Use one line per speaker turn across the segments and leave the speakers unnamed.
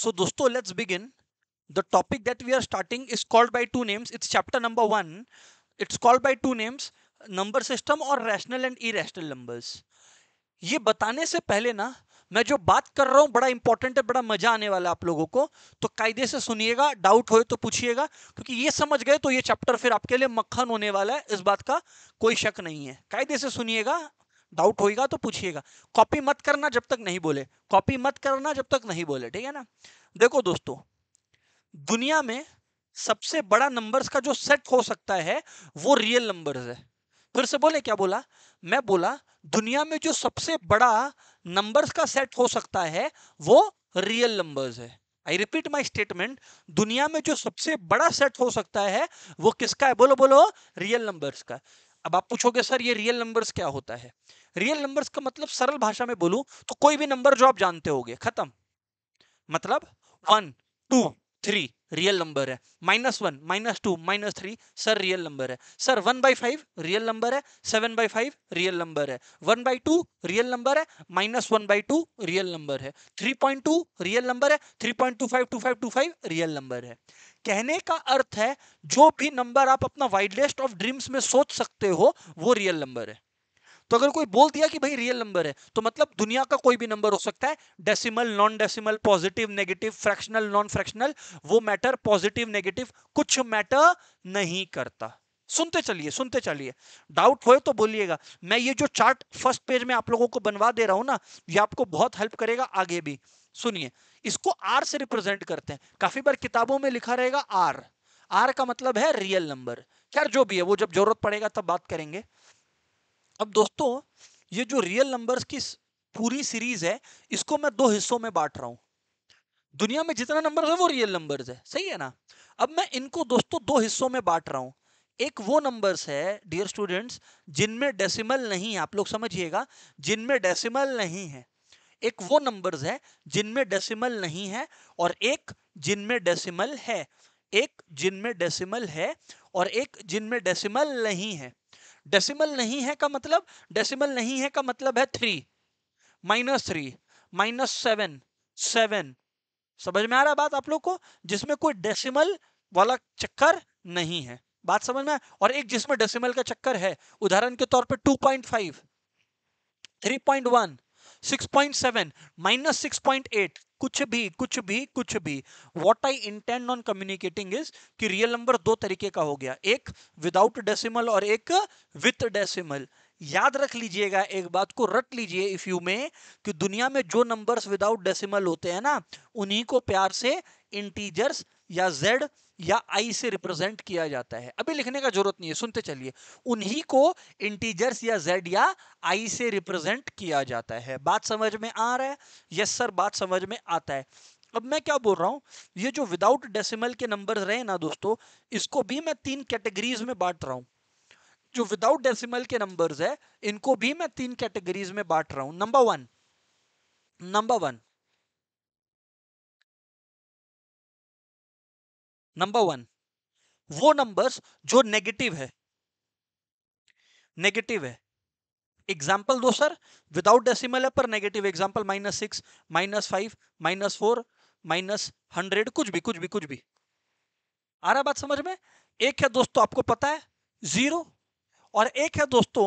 सो दोस्तों let's begin the topic that we are starting is called by two names it's chapter number one it's called by two names number system और rational and irrational numbers ये बताने से पहले ना मैं जो बात कर रहा हूँ बड़ा इंपॉर्टेंट है बड़ा मजा आने वाला है आप लोगों को तो कायदे से सुनिएगा डाउट हो तो पूछिएगा क्योंकि ये समझ गए तो ये चैप्टर फिर आपके लिए मक्खन होने वाला है इस बात का कोई शक नहीं है कायदे से सुनिएगा डाउट होगा तो पूछिएगा कॉपी मत करना जब तक नहीं बोले कॉपी मत करना जब तक नहीं बोले ठीक है ना देखो दोस्तों दुनिया में सबसे बड़ा नंबर्स का जो सेट हो सकता है वो रियल नंबर्स है फिर से बोले क्या बोला मैं बोला दुनिया में जो सबसे बड़ा नंबर्स का सेट हो सकता है वो रियल नंबर्स है आई रिपीट माई स्टेटमेंट दुनिया में जो सबसे बड़ा सेट हो सकता है वो किसका है बोलो बोलो रियल नंबर्स का अब आप पूछोगे सर ये रियल नंबर्स क्या होता है रियल नंबर्स का मतलब सरल भाषा में बोलूं तो कोई भी नंबर जो आप जानते होगे खत्म मतलब one two three real number है minus one minus two minus three sir real number है sir one by five real number है seven by five real number है one by two real number है minus one by two real number है three point two real number है three point two five two five two five real number है कहने का अर्थ है जो भी नंबर आप अपना वाइडलेस्ट ऑफ ड्रीम्स में सोच सकते हो वो रियल नंबर है तो अगर कोई बोल दिया कि भाई रियल नंबर है तो मतलब दुनिया का कोई भी नंबर हो सकता है decimal non decimal positive negative fractional non fractional वो मैटर पॉजिटिव नेगेटिव कुछ मैटर नहीं करता सुनते चलिए सुनते चलिए डाउट हो तो बोलिएगा मैं ये जो चार्ट फर्स्ट पेज में आप लोगों को बनवा दे रहा हूं ना ये आपको बहुत हेल्प करेगा आगे भी सुनिए इसको आर से रिप्रेजेंट करते हैं काफी बार किताबों में लिखा रहेगा आर आर का मतलब है रियल नंबर खैर जो भी है वो जब जरूरत पड़ेगा तब बात करेंगे अब दोस्तों ये जो रियल नंबर्स की पूरी सीरीज है इसको मैं दो हिस्सों में बांट रहा हूँ दुनिया में जितना नंबर है वो रियल नंबर्स है सही है ना अब मैं इनको दोस्तों दो हिस्सों में बांट रहा हूँ एक वो नंबर्स है डियर स्टूडेंट्स जिनमें डेसिमल नहीं है आप लोग समझिएगा जिनमें डेसिमल नहीं है एक वो नंबर्स है जिनमें डेसिमल नहीं है और एक जिनमें डेसिमल है एक जिनमें डेसिमल है और एक जिनमें डेसिमल नहीं है डेसिमल नहीं है का मतलब डेसिमल नहीं है का मतलब है three minus three minus seven seven समझ में आ रहा बात आप लोग को जिसमें कोई डेसिमल वाला चक्कर नहीं है बात समझ में और एक जिसमें डेसिमल का चक्कर है उदाहरण के तौर पे 2.5 3.1 6.7 माइनस सिक्स पॉइंट एट कुछ भी कुछ भी कुछ भी what I intend on communicating is कि रियल नंबर दो तरीके का हो गया एक विदाउट डेसिमल और एक विथ डेसिमल याद रख लीजिएगा एक बात को रट लीजिए इफ यू में कि दुनिया में जो नंबर्स विदाउट डेसिमल होते हैं ना उन्हीं को प्यार से इंटीजर्स या Z या आई से रिप्रेजेंट किया जाता है अभी लिखने का जरूरत नहीं है सुनते चलिए उन्हीं को इंटीजर्स या जेड या आई से रिप्रेजेंट किया जाता है बात समझ में आ रहा है यस सर बात समझ में आता है अब मैं क्या बोल रहा हूँ ये जो विदाउट डेसिमल के नंबर रहे ना दोस्तों इसको भी मैं तीन कैटेगरीज में बांट रहा हूँ जो विदाउट डेसिमल के नंबर्स है इनको भी मैं तीन कैटेगरीज में बांट रहा हूँ number one number one number one वो नंबर्स जो नेगेटिव है नेगेटिव है एग्जाम्पल दो सर विदाउट डेसिमल है पर negative example minus six minus five minus four minus hundred कुछ भी कुछ भी कुछ भी आ रहा बात समझ में एक है दोस्तों आपको पता है जीरो और एक है दोस्तों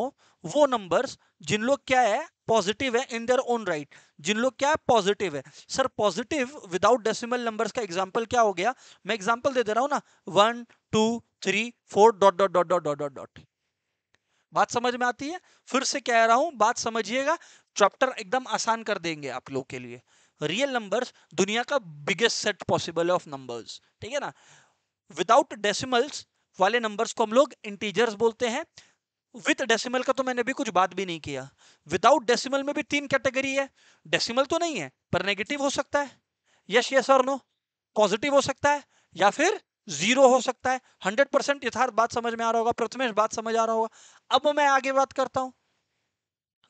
वो नंबर्स जिन लोग क्या है पॉजिटिव है इन देयर ओन राइट जिन लोग क्या है पॉजिटिव है sir positive without decimal numbers का एग्जांपल क्या हो गया मैं एग्जांपल दे दे रहा हूं ना one two three four dot dot dot dot dot dot बात समझ में आती है फिर से कह रहा हूं बात समझिएगा चैप्टर एकदम आसान कर देंगे आप लोग के लिए रियल नंबर्स दुनिया का biggest set possible of numbers ठीक है ना विदाउट डेसिमल्स वाले नंबर्स को हम लोग इंटीजर्स बोलते हैं विथ डेसिमल का तो मैंने भी कुछ बात भी नहीं किया विदाउट डेसिमल में भी तीन कैटेगरी है डेसिमल तो नहीं है पर नेगेटिव हो सकता है यश यस और नो पॉजिटिव हो सकता है या फिर जीरो हो सकता है हंड्रेड परसेंट यथार्थ बात समझ में आ रहा होगा प्रथमेश बात समझ आ रहा होगा अब मैं आगे बात करता हूं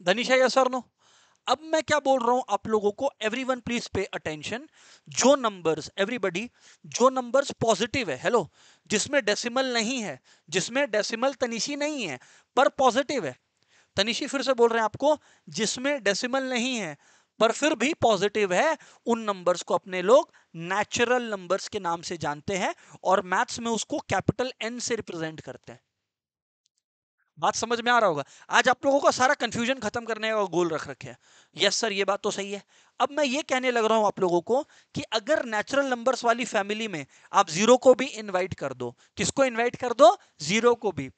धनिशा यस और नो अब मैं क्या बोल रहा हूं आप लोगों को every one please pay attention जो नंबर्स एवरीबडी जो नंबर्स पॉजिटिव है हेलो जिसमें डेसिमल नहीं है जिसमें डेसिमल तनिशी नहीं है पर पॉजिटिव है तनिशी फिर से बोल रहे हैं आपको जिसमें डेसिमल नहीं है पर फिर भी पॉजिटिव है उन नंबर्स को अपने लोग नेचुरल नंबर्स के नाम से जानते हैं और मैथ्स में उसको कैपिटल एन से रिप्रेजेंट करते हैं बात समझ में आ रहा होगा आज आप लोगों का सारा कंफ्यूजन खत्म करने का गोल रख रखे हैं यस सर ये बात तो सही है अब मैं ये कहने लग रहा हूं आप लोगों को कि अगर नेचुरल नंबर्स वाली फैमिली में आप जीरो को भी इनवाइट कर दो किसको इनवाइट कर दो जीरो को भी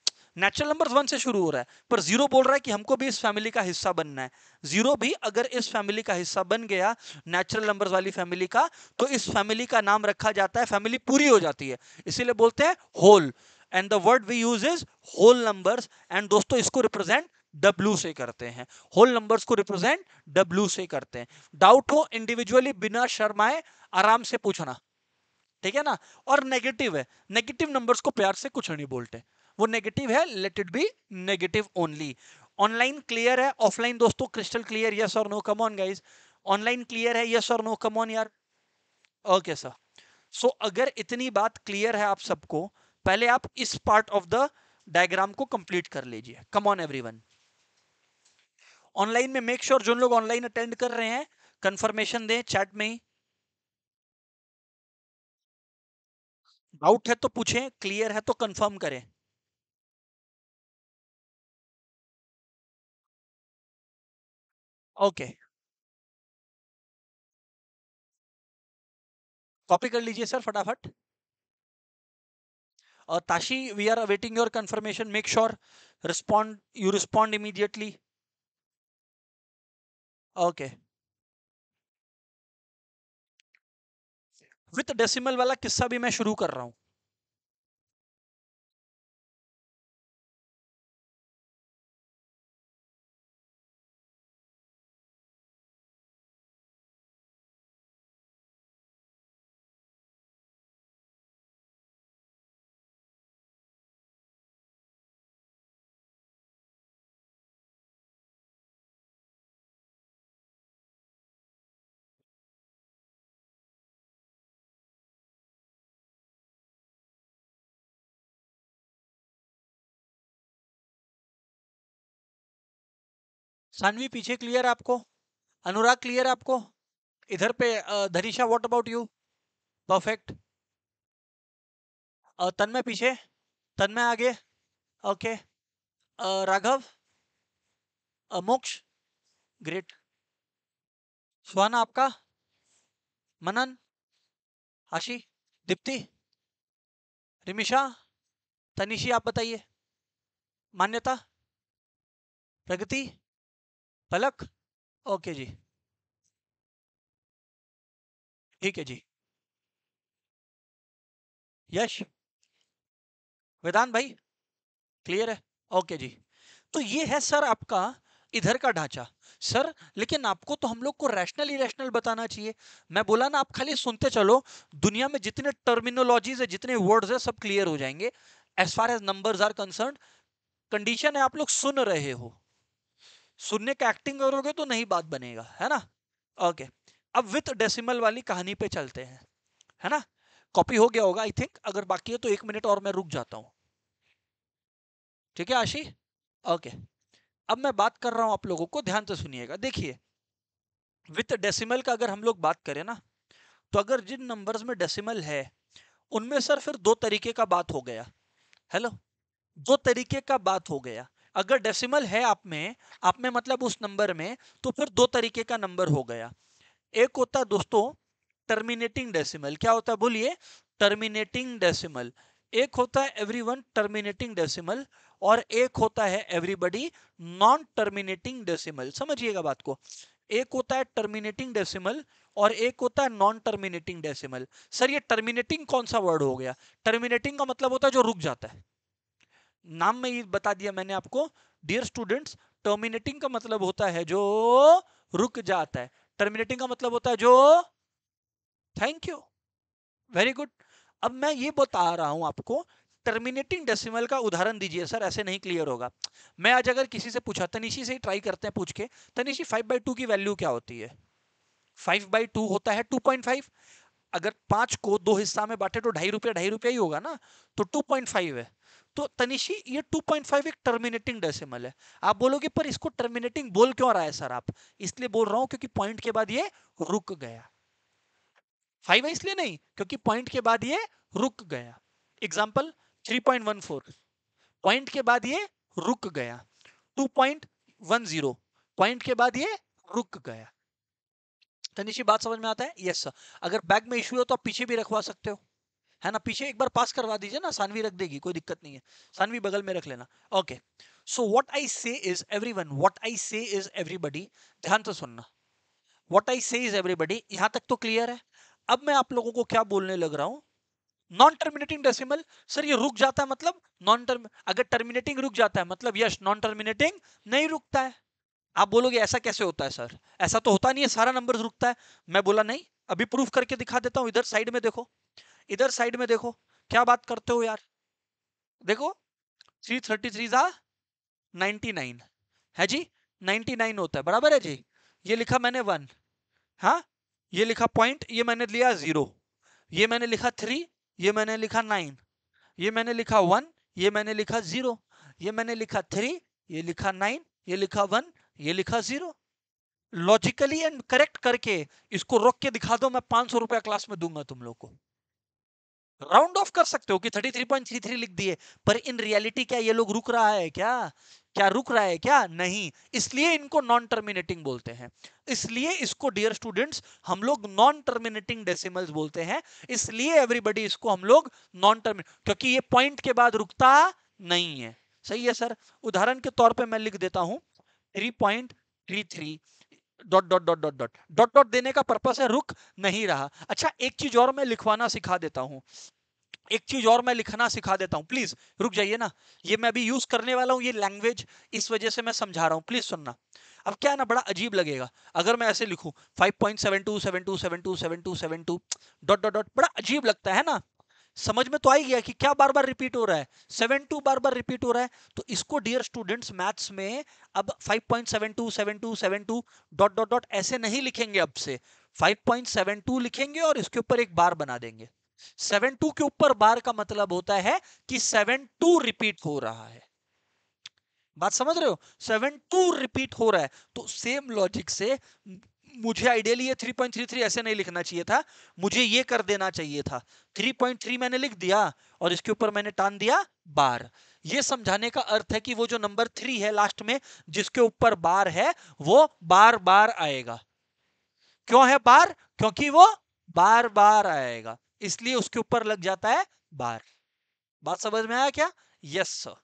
नेचुरल नंबर वन से शुरू हो रहा है पर जीरो बोल रहा है कि हमको भी इस फैमिली का हिस्सा बनना है जीरो भी अगर इस फैमिली का हिस्सा बन गया नेचुरल नंबर्स वाली फैमिली का तो इस फैमिली का नाम रखा जाता है फैमिली पूरी हो जाती है इसीलिए बोलते हैं whole and the word we use is whole numbers and दोस्तों इसको रिप्रेजेंट W से करते हैं होल नंबर्स को रिप्रेजेंट W से करते हैं डाउट हो इंडिविजुअली बिना शर्माए आराम से पूछना ठीक है ना और नेगेटिव है नेगेटिव नंबर्स को प्यार से कुछ नहीं बोलते वो नेगेटिव है let it be negative only online clear है ऑफलाइन दोस्तों क्रिस्टल क्लियर यस और no come on guys online clear है यस और नो कम ऑन यार ओके सर सो अगर इतनी बात क्लियर है आप सबको पहले आप इस पार्ट ऑफ द डायग्राम को कंप्लीट कर लीजिए कम ऑन वन ऑनलाइन में मेक श्योर sure जो लोग ऑनलाइन अटेंड कर रहे हैं कंफर्मेशन दें चैट में ही
डाउट है तो पूछें क्लियर है तो कंफर्म करें ओके कॉपी कर लीजिए सर फटाफट Uh,
Tashi, we are awaiting your confirmation. Make sure respond. you respond immediately.
Okay. With decimal वाला किस्सा भी मैं शुरू कर रहा हूँ सानवी पीछे क्लियर आपको अनुराग क्लियर आपको इधर पे Dhanisha
what about you perfect Tanmay पीछे तन्मय आगे ओके राघव मोक्ष ग्रेट सुहाना आपका मनन आशी दीप्ति रिमिशा
तनिषी आप बताइए मान्यता प्रगति पलक ओके जी ठीक है जी यश
वेदांत भाई क्लियर है ओके जी तो ये है सर आपका इधर का ढांचा सर लेकिन आपको तो हम लोग को रैशनल इरेशनल बताना चाहिए मैं बोला ना आप खाली सुनते चलो दुनिया में जितने टर्मिनोलॉजीज है जितने वर्ड्स है सब क्लियर हो जाएंगे as far as numbers are concern condition है आप लोग सुन रहे हो सुनने का एक्टिंग करोगे तो नहीं बात बनेगा है ना ओके अब विथ डेसिमल वाली कहानी पे चलते हैं है ना कॉपी हो गया होगा आई थिंक अगर बाकी है तो एक मिनट और मैं रुक जाता हूँ ठीक है आशी ओके अब मैं बात कर रहा हूँ आप लोगों को ध्यान से सुनिएगा देखिए विथ डेसिमल का अगर हम लोग बात करें ना तो अगर जिन नंबर्स में डेसिमल है उनमें सर फिर दो तरीके का बात हो गया हेलो दो तरीके का बात हो गया अगर डेसिमल है आप में आप में मतलब उस नंबर में तो फिर दो तरीके का नंबर हो गया एक होता है दोस्तों टर्मिनेटिंग डेसिमल क्या होता है बोलिए टर्मिनेटिंग डेसिमल एक होता है एवरीवन टर्मिनेटिंग डेसिमल और एक होता है एवरीबडी नॉन टर्मिनेटिंग डेसिमल समझिएगा बात को एक होता है टर्मिनेटिंग डेसिमल और एक होता है नॉन टर्मिनेटिंग डेसिमल सर ये टर्मिनेटिंग कौन सा वर्ड हो गया टर्मिनेटिंग का मतलब होता है जो रुक जाता है नाम में ही बता दिया मैंने आपको डियर स्टूडेंट्स टर्मिनेटिंग का मतलब होता है जो रुक जाता है टर्मिनेटिंग का मतलब होता है जो थैंक यू वेरी गुड अब मैं ये बता रहा हूं आपको टर्मिनेटिंग डेसिमल का उदाहरण दीजिए सर ऐसे नहीं क्लियर होगा मैं आज अगर किसी से पूछा तनिशी से ही ट्राई करते हैं पूछ के तनिशी फाइव बाई टू की वैल्यू क्या होती है फाइव बाई टू होता है टू पॉइंट फाइव अगर पांच को दो हिस्सा में बांटे तो ढाई रुपया ढाई रुपया ही होगा ना तो टू पॉइंट फाइव है तो तनिशी ये 2.5 एक टर्मिनेटिंग डेसिमल है आप बोलोगे पर इसको टर्मिनेटिंग बोल क्यों रहा है सर आप इसलिए बोल रहा हूं क्योंकि पॉइंट के बाद ये रुक गया फाइव इसलिए नहीं क्योंकि पॉइंट के बाद ये रुक गया एग्जाम्पल 3.14 पॉइंट के बाद ये रुक गया 2.10 पॉइंट के बाद ये रुक गया तनिशी बात समझ में आता है यस सर अगर बैग में इश्यू हो तो आप पीछे भी रखवा सकते हो है ना पीछे एक बार पास करवा दीजिए ना सानवी रख देगी कोई दिक्कत नहीं है सानवी बगल में रख लेना okay so what I say is every one what I say is everybody ध्यान से तो सुनना what I say is everybody यहां तक तो क्लियर है अब मैं आप लोगों को क्या बोलने लग रहा हूं नॉन टर्मिनेटिंग डेसिमल सर ये रुक जाता है मतलब नॉन टर्म अगर टर्मिनेटिंग रुक जाता है मतलब यश नॉन टर्मिनेटिंग नहीं रुकता है आप बोलोगे ऐसा कैसे होता है सर ऐसा तो होता नहीं है सारा नंबर रुकता है मैं बोला नहीं अभी प्रूफ करके दिखा देता हूं इधर साइड में देखो इधर साइड में देखो क्या बात करते हो यार देखो थ्री थर्टी थ्री जा नाइन्टी नाइन है जी नाइन्टी नाइन होता है बराबर है जी ये लिखा मैंने वन हाँ ये लिखा पॉइंट ये मैंने लिया जीरो ये मैंने लिखा थ्री ये मैंने लिखा नाइन ये मैंने लिखा वन ये मैंने लिखा जीरो ये मैंने लिखा थ्री ये लिखा नाइन ये लिखा वन ये लिखा जीरो लॉजिकली एंड करेक्ट करके इसको रोक के दिखा दो मैं पांच सौ रुपया क्लास में दूंगा तुम लोग को राउंड ऑफ कर सकते हो कि 33.33 लिख दिए पर इन रियलिटी क्या ये लोग रुक रहा है क्या क्या रुक रहा है क्या नहीं इसलिए इनको नॉन टर्मिनेटिंग बोलते हैं इसलिए इसको डियर स्टूडेंट्स हम लोग नॉन टर्मिनेटिंग डेसिमल्स बोलते हैं इसलिए एवरीबडी इसको हम लोग नॉन टर्मिनेट क्योंकि ये पॉइंट के बाद रुकता नहीं है सही है सर उदाहरण के तौर पर मैं लिख देता हूं three point three three dot dot dot dot dot dot dot देने का पर्पस है रुक नहीं रहा अच्छा एक चीज और मैं लिखवाना सिखा देता हूँ एक चीज और मैं लिखना सिखा देता हूँ प्लीज रुक जाइए ना ये मैं अभी यूज करने वाला हूँ ये लैंग्वेज इस वजह से मैं समझा रहा हूँ प्लीज सुनना अब क्या है ना बड़ा अजीब लगेगा अगर मैं ऐसे लिखू five point seven two seven two seven two seven two seven two dot dot dot बड़ा अजीब लगता है ना समझ में तो आई गया कि क्या बार बार रिपीट हो रहा है सेवन टू बार बार रिपीट हो रहा है तो इसको डियर स्टूडेंट्स मैथ्स में अब five point seven seven two two seven two dot dot dot ऐसे नहीं लिखेंगे अब से फाइव पॉइंट सेवन टू लिखेंगे और इसके ऊपर एक बार बना देंगे सेवन टू के ऊपर बार का मतलब होता है कि सेवन टू रिपीट हो रहा है बात समझ रहे हो सेवन टू रिपीट हो रहा है तो सेम लॉजिक से मुझे आइडियली ये 3.33 ऐसे नहीं लिखना चाहिए था मुझे ये कर देना चाहिए था 3.3 मैंने लिख दिया और इसके ऊपर मैंने टान दिया बार ये समझाने का अर्थ है कि वो जो नंबर थ्री है लास्ट में जिसके ऊपर बार है वो बार बार आएगा क्यों है बार क्योंकि वो बार बार आएगा इसलिए उसके ऊपर लग जाता है बार बात समझ में आया क्या यस सर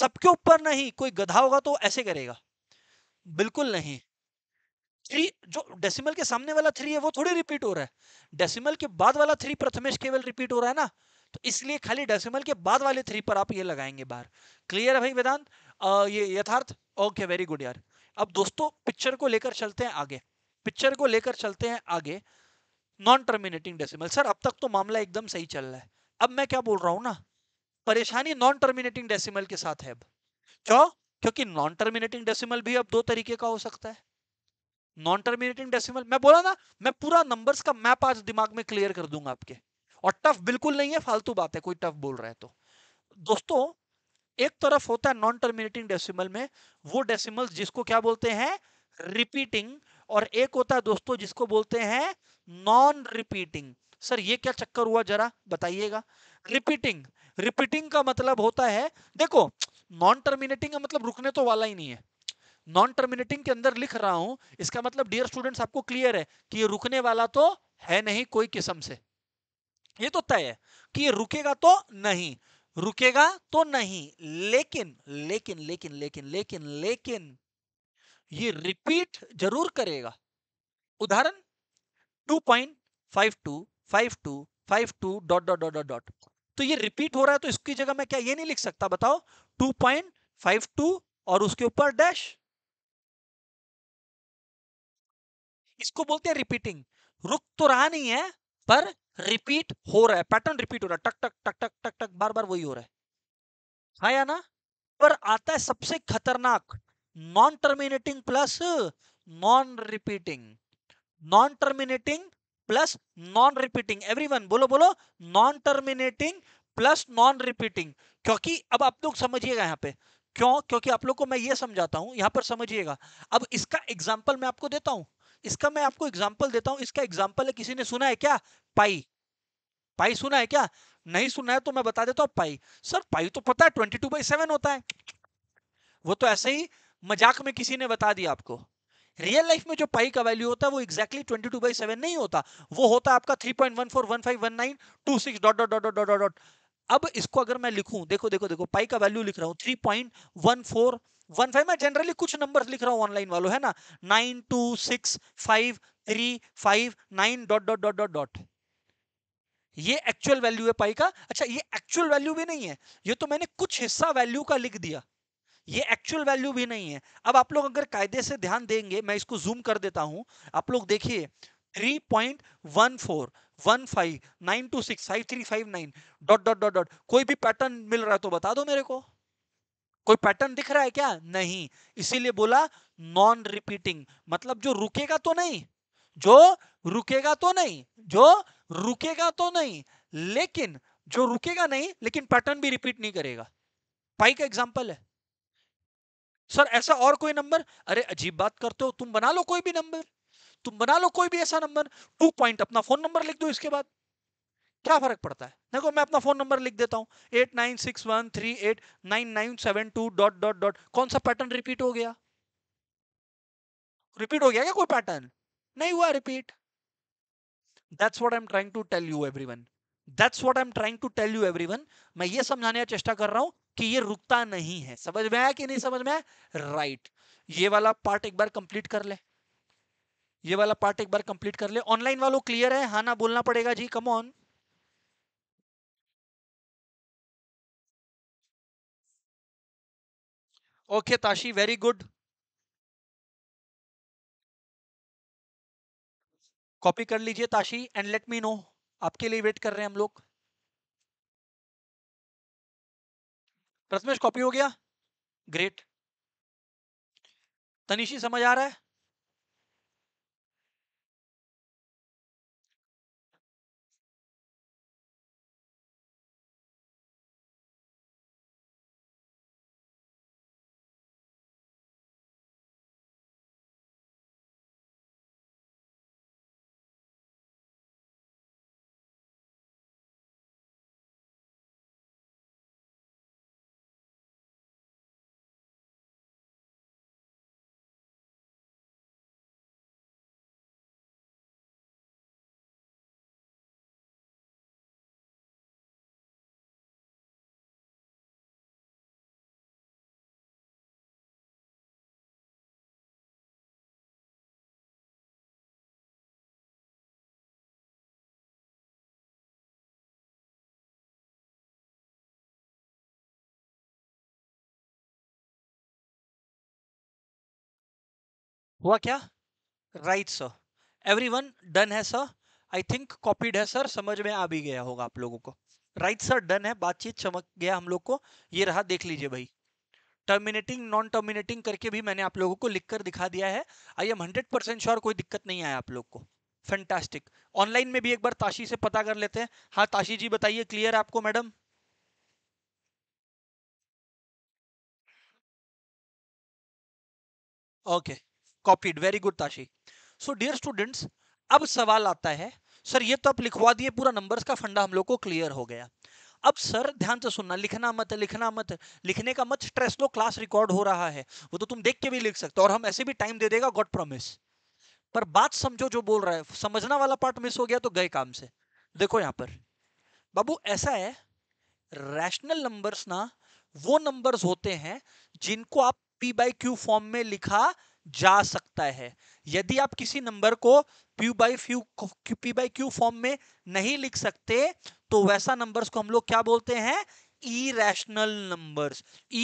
सबके ऊपर नहीं कोई गधा होगा तो ऐसे करेगा बिल्कुल नहीं थ्री जो डेसिमल के सामने वाला थ्री है वो थोड़ी रिपीट हो रहा है डेसिमल के बाद वाला थ्री प्रथमेश केवल रिपीट हो रहा है ना तो इसलिए खाली डेसिमल के बाद वाले थ्री पर आप ये लगाएंगे बाहर क्लियर है भाई वेदांत ये यथार्थ ओके वेरी गुड यार अब दोस्तों पिक्चर को लेकर चलते हैं आगे पिक्चर को लेकर चलते हैं आगे नॉन टर्मिनेटिंग डेसिमल सर अब तक तो मामला एकदम सही चल रहा है अब मैं क्या बोल रहा हूँ ना परेशानी नॉन टर्मिनेटिंग डेसिमल के साथ है अब क्यों क्योंकि नॉन टर्मिनेटिंग डेसिमल भी अब दो तरीके का हो सकता है नॉन टर्मिनेटिंग डेसिमल मैं बोला ना मैं पूरा नंबर्स का मैप आज दिमाग में क्लियर कर दूंगा आपके और टफ बिल्कुल नहीं है फालतू बात है कोई टफ बोल रहा है तो दोस्तों एक तरफ होता है नॉन टर्मिनेटिंग डेसिमल में वो डेसिमल्स जिसको क्या बोलते हैं रिपीटिंग और एक होता है दोस्तों जिसको बोलते हैं नॉन रिपीटिंग सर ये क्या चक्कर हुआ जरा बताइएगा रिपीटिंग रिपीटिंग का मतलब होता है देखो नॉन टर्मिनेटिंग का मतलब रुकने तो वाला ही नहीं है नॉन टर्मिनेटिंग के अंदर लिख रहा हूं इसका मतलब डियर स्टूडेंट्स आपको क्लियर है कि ये रुकने वाला तो है नहीं कोई किस्म से ये तो तय है कि ये रुकेगा तो नहीं रुकेगा तो नहीं लेकिन लेकिन लेकिन लेकिन लेकिन लेकिन ये रिपीट जरूर करेगा उदाहरण two five two dot dot dot dot dot तो ये रिपीट हो रहा है तो इसकी जगह मैं क्या ये नहीं लिख सकता बताओ 2.52 और उसके ऊपर डैश इसको बोलते हैं रिपीटिंग रुक तो रहा नहीं है पर रिपीट हो रहा है पैटर्न रिपीट हो रहा है टक टक टक टक टक बार बार वही हो रहा है हाँ या ना पर आता है सबसे खतरनाक non terminating plus non repeating non terminating plus non repeating everyone बोलो बोलो non terminating plus non repeating क्योंकि अब आप लोग समझिएगा यहाँ पे क्यों क्योंकि आप लोग को मैं ये समझाता हूँ यहाँ पर समझिएगा अब इसका एग्जाम्पल मैं आपको देता हूँ इसका मैं आपको एग्जाम्पल देता हूँ इसका एग्जाम्पल है किसी ने सुना है क्या पाई पाई सुना है क्या नहीं सुना है तो मैं बता देता हूँ पाई सर पाई तो पता है ट्वेंटी टू बाई सेवन होता है वो तो ऐसे ही मजाक में किसी ने बता दिया आपको रियल लाइफ में जो पाई का वैल्यू होता है वो exactly twenty two by seven नहीं होता वो होता है आपका three point one four one five one nine two six dot dot dot dot dot dot अब इसको अगर मैं लिखूं देखो देखो देखो पाई का वैल्यू लिख रहा हूं three point one four one five मैं जनरली कुछ नंबर लिख रहा हूँ ऑनलाइन वालों है ना nine two six five three five nine dot dot dot dot dot ये एक्चुअल वैल्यू है पाई का अच्छा ये एक्चुअल वैल्यू भी नहीं है ये तो मैंने कुछ हिस्सा वैल्यू का लिख दिया ये एक्चुअल वैल्यू भी नहीं है अब आप लोग अगर कायदे से ध्यान देंगे मैं इसको जूम कर देता हूं आप लोग देखिए 3.14 15 926535 डॉट डॉट डॉट डॉट कोई भी पैटर्न मिल रहा है तो बता दो मेरे को कोई पैटर्न दिख रहा है क्या नहीं इसीलिए बोला नॉन रिपीटिंग मतलब जो रुकेगा तो नहीं जो रुकेगा तो नहीं जो रुकेगा तो नहीं लेकिन जो रुकेगा नहीं लेकिन पैटर्न भी रिपीट नहीं करेगा पाई का एग्जाम्पल है सर ऐसा और कोई नंबर अरे अजीब बात करते हो तुम बना लो कोई भी नंबर तुम बना लो कोई भी ऐसा नंबर टू पॉइंट अपना फोन नंबर लिख दो इसके बाद क्या फर्क पड़ता है देखो मैं अपना फोन नंबर लिख देता हूँ eight nine six one three eight nine nine seven two dot dot dot कौन सा पैटर्न रिपीट हो गया रिपीट हो गया क्या कोई पैटर्न नहीं हुआ repeat that's what I am trying to tell you everyone that's what I am trying to tell you everyone मैं ये समझाने की चेष्टा कर रहा हूँ कि ये रुकता नहीं है समझ में आया कि नहीं समझ में आया राइट right. ये वाला पार्ट एक बार कंप्लीट कर ले ये वाला पार्ट एक बार कंप्लीट कर ले ऑनलाइन वालों क्लियर है हाँ ना बोलना
पड़ेगा जी come on okay Tashi very good copy कर लीजिए Tashi and let me know आपके लिए वेट कर रहे हैं हम लोग प्रथमेश कॉपी हो गया ग्रेट तनिषी समझ आ रहा है हुआ क्या right sir every one done है सर आई थिंक कॉपीड
है सर समझ में आ भी गया होगा आप लोगों को राइट सर डन है बातचीत चमक गया हम लोग को ये रहा देख लीजिए भाई टर्मिनेटिंग नॉन टर्मिनेटिंग करके भी मैंने आप लोगों को लिख कर दिखा दिया है I am hundred percent sure कोई दिक्कत नहीं आया आप लोग को फैंटास्टिक ऑनलाइन में भी एक बार ताशी से पता कर लेते हैं हाँ ताशी जी बताइए क्लियर आपको madam okay okay. Copied very good Tashi so dear students अब सवाल आता है सर ये तो आप लिखवा दिए पूरा नंबर्स का फंडा हम लोग को क्लियर हो गया अब सर ध्यान से सुनना लिखना मत लिखना मत लिखने का मत स्ट्रेस लो क्लास रिकॉर्ड हो रहा है वो तो तुम देख के भी लिख सकते हो और हम ऐसे भी टाइम दे देगा गॉड प्रॉमिस पर बात समझो जो बोल रहा है समझना वाला पार्ट मिस हो गया तो गए काम से देखो यहाँ पर बाबू ऐसा है रैशनल नंबर्स ना वो नंबर्स होते हैं जिनको आप पी बाई क्यू फॉर्म में लिखा जा सकता है यदि आप किसी नंबर को p by q p by Q form में नहीं लिख सकते तो वैसा नंबर्स को हम लोग क्या बोलते हैं irrational number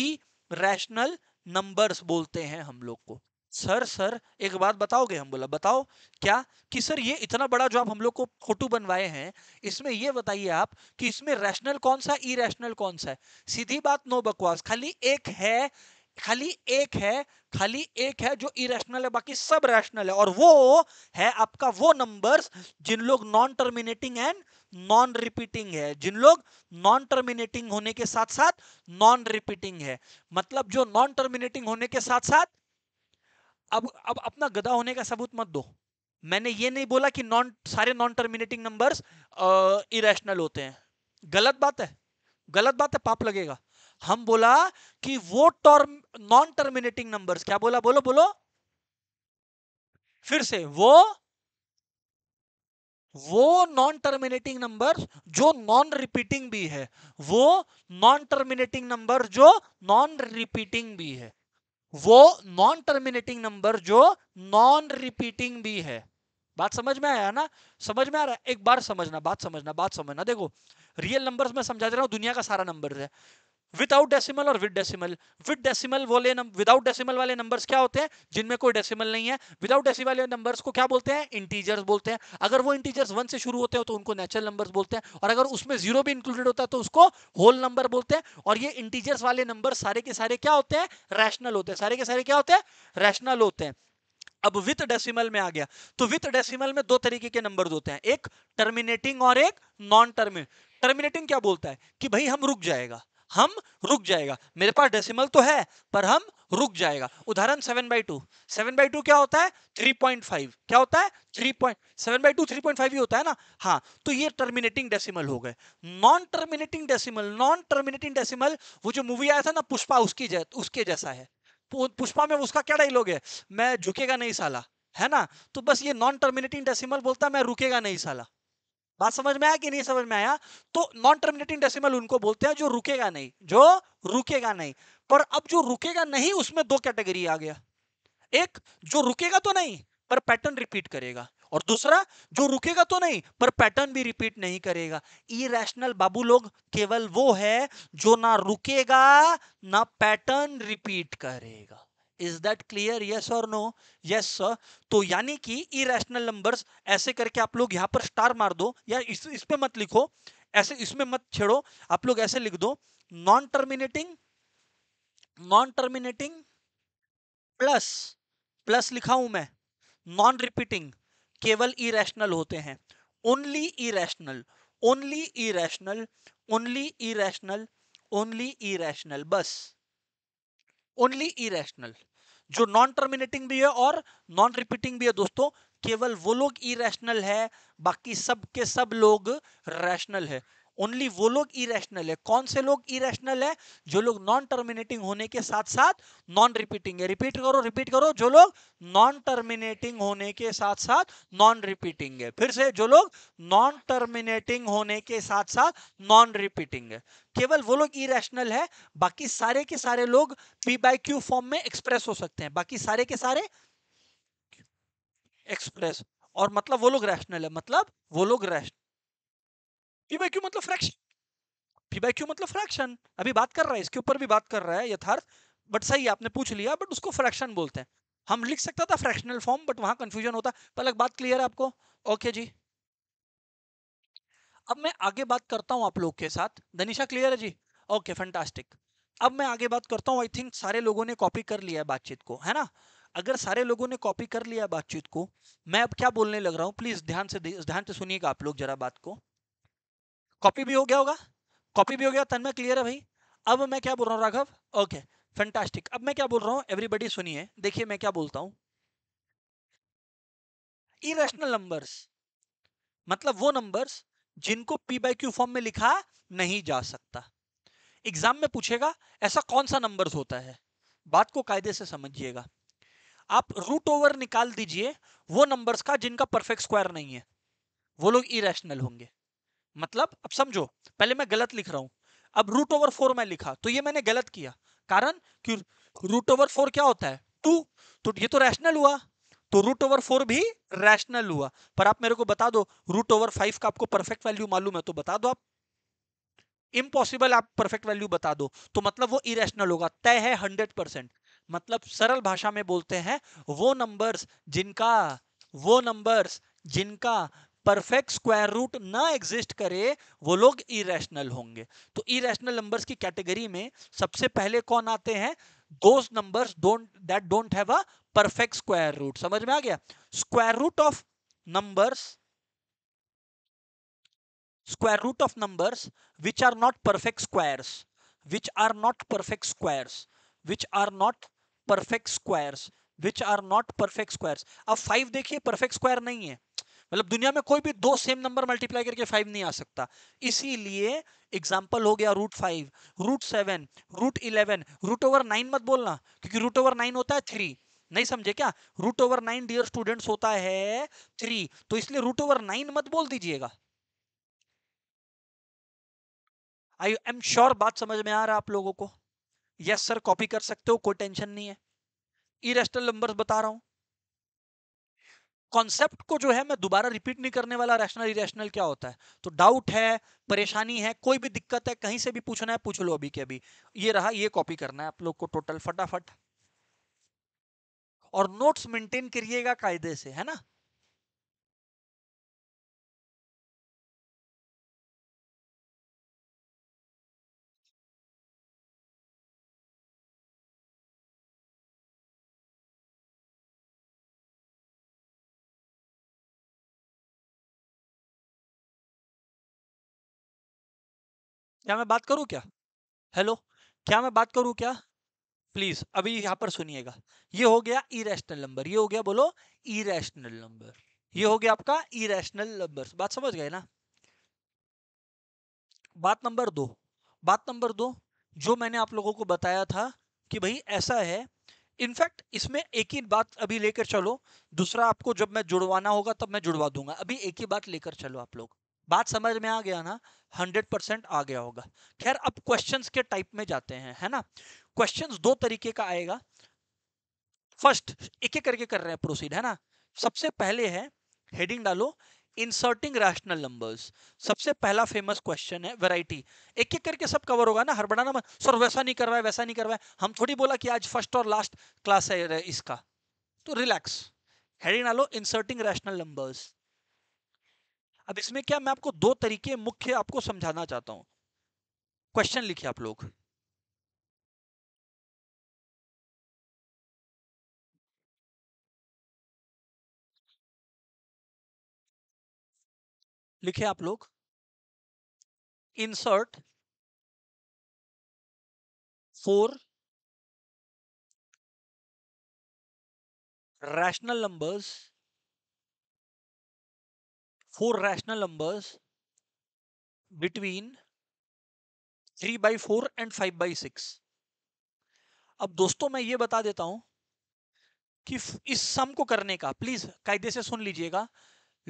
irrational numbers बोलते हैं हम लोग को सर सर एक बात बताओगे हम बोला बताओ क्या कि सर ये इतना बड़ा जो आप हम लोग को फोटो बनवाए हैं इसमें ये बताइए आप कि इसमें रैशनल कौन सा ई रैशनल कौन सा है सीधी बात नो बकवास खाली एक है खाली एक है खाली एक है जो इरेशनल है बाकी सब रैशनल है और वो है आपका वो नंबर्स जिन लोग non terminating and non repeating है जिन लोग नॉन टर्मिनेटिंग होने के साथ साथ नॉन रिपीटिंग है मतलब जो नॉन टर्मिनेटिंग होने के साथ साथ अब अब अपना गधा होने का सबूत मत दो मैंने ये नहीं बोला कि नॉन सारे नॉन टर्मिनेटिंग नंबर्स इरेशनल होते हैं गलत बात है गलत बात है पाप लगेगा हम बोला कि वो टर्म नॉन टर्मिनेटिंग नंबर्स क्या बोला बोलो बोलो फिर से वो वो नॉन टर्मिनेटिंग नंबर जो नॉन रिपीटिंग भी है वो नॉन टर्मिनेटिंग नंबर जो नॉन रिपीटिंग भी है वो नॉन टर्मिनेटिंग नंबर जो नॉन रिपीटिंग भी है बात समझ में आया ना समझ में आ रहा है एक बार समझना बात समझना बात समझना देखो रियल नंबर्स में समझा दे रहा हूँ दुनिया का सारा नंबर है विदाउट डेसिमल और विद डेसिमल विद डेसिमल वाले विदाउट डेसिमल वाले नंबर्स क्या होते हैं जिनमें कोई डेसिमल नहीं है विदाउट डेसिमल वाले नंबर्स को क्या बोलते हैं इंटीजर्स बोलते हैं अगर वो इंटीजर्स वन से शुरू होते हैं तो उनको नेचुरल नंबर्स बोलते हैं और अगर उसमें जीरो भी इंक्लूडेड होता है तो उसको होल नंबर बोलते हैं और ये इंटीजर्स वाले नंबर सारे के सारे क्या होते हैं रैशनल होते हैं सारे के सारे क्या होते हैं रैशनल होते हैं अब विथ डेसिमल में आ गया तो विथ डेसिमल में दो तरीके के नंबर होते हैं एक टर्मिनेटिंग और एक नॉन टर्मिनेट टर्मिनेटिंग क्या बोलता है कि भाई हम रुक जाएगा हम रुक जाएगा मेरे पास डेसिमल तो है पर हम रुक जाएगा उदाहरण seven by two seven by two क्या होता है थ्री पॉइंट फाइव क्या होता है three point seven by two three point five ही होता है ना हाँ तो ये टर्मिनेटिंग डेसिमल हो गए non terminating decimal non terminating decimal वो जो मूवी आया था ना पुष्पा उसकी जै, उसके जैसा है पुष्पा में उसका क्या डाइलॉग है मैं झुकेगा नहीं साला है ना तो बस ये नॉन टर्मिनेटिंग डेसिमल बोलता मैं रुकेगा नहीं साला बात समझ में आया कि नहीं समझ में आया तो नॉन टर्मिनेटिंग डेसिमल उनको बोलते हैं जो रुकेगा नहीं जो रुकेगा नहीं पर अब जो रुकेगा नहीं उसमें दो कैटेगरी आ गया एक जो रुकेगा तो नहीं पर पैटर्न रिपीट करेगा और दूसरा जो रुकेगा तो नहीं पर पैटर्न भी रिपीट नहीं करेगा इरेशनल बाबू लोग केवल वो है जो ना रुकेगा ना पैटर्न रिपीट करेगा इज दैट क्लियर यस और नो यस सर तो यानी कि इरेशनल नंबर्स ऐसे करके आप लोग यहाँ पर स्टार मार दो या इस, इस पे मत लिखो ऐसे इसमें मत छेड़ो आप लोग ऐसे लिख दो non terminating non terminating plus plus लिखा हूं मैं नॉन रिपीटिंग केवल इरेशनल होते हैं only irrational only irrational only irrational only irrational बस ओनली इरेशनल जो नॉन टर्मिनेटिंग भी है और नॉन रिपीटिंग भी है दोस्तों केवल वो लोग इरेशनल है बाकी सब के सब लोग रैशनल है ओनली वो लोग इरेशनल है कौन से लोग इरेशनल है जो लोग नॉन टर्मिनेटिंग होने के साथ साथ नॉन रिपीटिंग है रिपीट करो रिपीट करो जो लोग नॉन टर्मिनेटिंग होने के साथ साथ नॉन रिपीटिंग है फिर से जो लोग नॉन टर्मिनेटिंग होने के साथ साथ नॉन रिपीटिंग है केवल वो लोग इरेशनल है बाकी सारे के सारे लोग पी बाई क्यू फॉर्म में एक्सप्रेस हो सकते हैं बाकी सारे के सारे एक्सप्रेस और मतलब वो लोग रैशनल है मतलब वो लोग रैशनल पी बाई क्यू मतलब फ्रैक्शन पी बाई क्यू मतलब फ्रैक्शन अभी बात कर रहा है इसके ऊपर भी बात कर रहा है यथार्थ बट सही आपने पूछ लिया बट उसको फ्रैक्शन बोलते हैं हम लिख सकता था फ्रैक्शनल फॉर्म बट वहां कंफ्यूजन होता पलक तो बात क्लियर है आपको ओके जी अब मैं आगे बात करता हूं आप लोग के साथ दनिशा क्लियर है जी ओके फंटास्टिक अब मैं आगे बात करता हूं आई थिंक सारे लोगों ने कॉपी कर लिया है बातचीत को है ना अगर सारे लोगों ने कॉपी कर लिया है बातचीत को मैं अब क्या बोलने लग रहा हूं प्लीज ध्यान से ध्यान से सुनिएगा आप लोग जरा बात को कॉपी भी हो गया होगा कॉपी भी हो गया तन्मय क्लियर है भाई अब मैं क्या बोल रहा हूँ राघव ओके फैंटास्टिक अब मैं क्या बोल रहा हूँ एवरीबडी सुनिए देखिए मैं क्या बोलता हूँ इरेशनल नंबर्स मतलब वो नंबर्स जिनको पी बाई क्यू फॉर्म में लिखा नहीं जा सकता एग्जाम में पूछेगा ऐसा कौन सा नंबर होता है बात को कायदे से समझिएगा आप रूट ओवर निकाल दीजिए वो नंबर्स का जिनका परफेक्ट स्क्वायर नहीं है वो लोग इरेशनल होंगे मतलब अब समझो पहले मैं गलत लिख रहा हूं अब रूट ओवर फोर में लिखा तो ये मैंने गलत किया कारण कि रूट ओवर फोर क्या होता है टू तो ये तो रैशनल हुआ तो रूट ओवर फोर भी रैशनल हुआ पर आप मेरे को बता दो रूट ओवर फाइव का आपको परफेक्ट वैल्यू मालूम है तो बता दो आप इम्पॉसिबल आप परफेक्ट वैल्यू बता दो तो मतलब वो इरेशनल होगा तय है हंड्रेड परसेंट मतलब सरल भाषा में बोलते हैं वो नंबर्स जिनका वो नंबर्स जिनका परफेक्ट स्क्वायर रूट ना एग्जिस्ट करे वो लोग इरेशनल होंगे तो इरेशनल नंबर्स की कैटेगरी में सबसे पहले कौन आते हैं those numbers don't that don't have a perfect square root समझ में आ गया square root of numbers square root of numbers which are not perfect squares which are not perfect squares which are not perfect squares which are not perfect squares अब five देखिए perfect square नहीं है मतलब दुनिया में कोई भी दो सेम नंबर मल्टीप्लाई करके फाइव नहीं आ सकता इसीलिए एग्जाम्पल हो गया root five root seven root eleven root over nine मत बोलना क्योंकि रूट ओवर नाइन होता है थ्री नहीं समझे क्या root over nine dear students होता है थ्री तो इसलिए रूट ओवर नाइन मत बोल दीजिएगा आई एम श्योर बात समझ में आ रहा है आप लोगों को यस सर कॉपी कर सकते हो कोई टेंशन नहीं है इरेस्टल नंबर्स बता रहा हूं कॉन्सेप्ट को जो है मैं दोबारा रिपीट नहीं करने वाला रैशनल इरेशनल क्या होता है तो डाउट है परेशानी है कोई भी दिक्कत है कहीं से भी पूछना है पूछ लो अभी के अभी ये रहा ये कॉपी करना है आप लोग को टोटल फटाफट और नोट्स मेंटेन
करिएगा कायदे से है ना क्या मैं बात करूँ क्या हेलो क्या
मैं बात करूँ क्या प्लीज अभी यहाँ पर सुनिएगा ये हो गया इरेशनल नंबर ये हो गया बोलो इरेशनल नंबर ये हो गया आपका इरेशनल नंबर बात समझ गए ना बात नंबर दो बात नंबर दो जो मैंने आप लोगों को बताया था कि भाई ऐसा है इनफैक्ट इसमें एक ही बात अभी लेकर चलो दूसरा आपको जब मैं जुड़वाना होगा तब मैं जुड़वा दूंगा अभी एक ही बात लेकर चलो आप लोग बात समझ में आ गया ना हंड्रेड परसेंट आ गया होगा खैर अब क्वेश्चन के टाइप में जाते हैं है ना क्वेश्चन दो तरीके का आएगा फर्स्ट एक एक करके कर रहे हैं प्रोसीड है ना सबसे पहले है हेडिंग डालो इंसर्टिंग रैशनल नंबर्स सबसे पहला फेमस क्वेश्चन है वैरायटी एक एक करके सब कवर होगा ना हड़बड़ाना मत सर वैसा नहीं करवाए वैसा नहीं करवाए हम थोड़ी बोला कि आज फर्स्ट और लास्ट क्लास है इसका तो रिलैक्स हेडिंग डालो इंसर्टिंग रैशनल नंबर्स अब इसमें क्या मैं आपको
दो तरीके मुख्य आपको समझाना चाहता हूं क्वेश्चन लिखिए आप लोग लिखे आप लोग insert four rational numbers four rational numbers
between 3 by 4 and 5 by 6. अब दोस्तों मैं ये बता देता हूं कि इस सम को करने का प्लीज कायदे से सुन लीजिएगा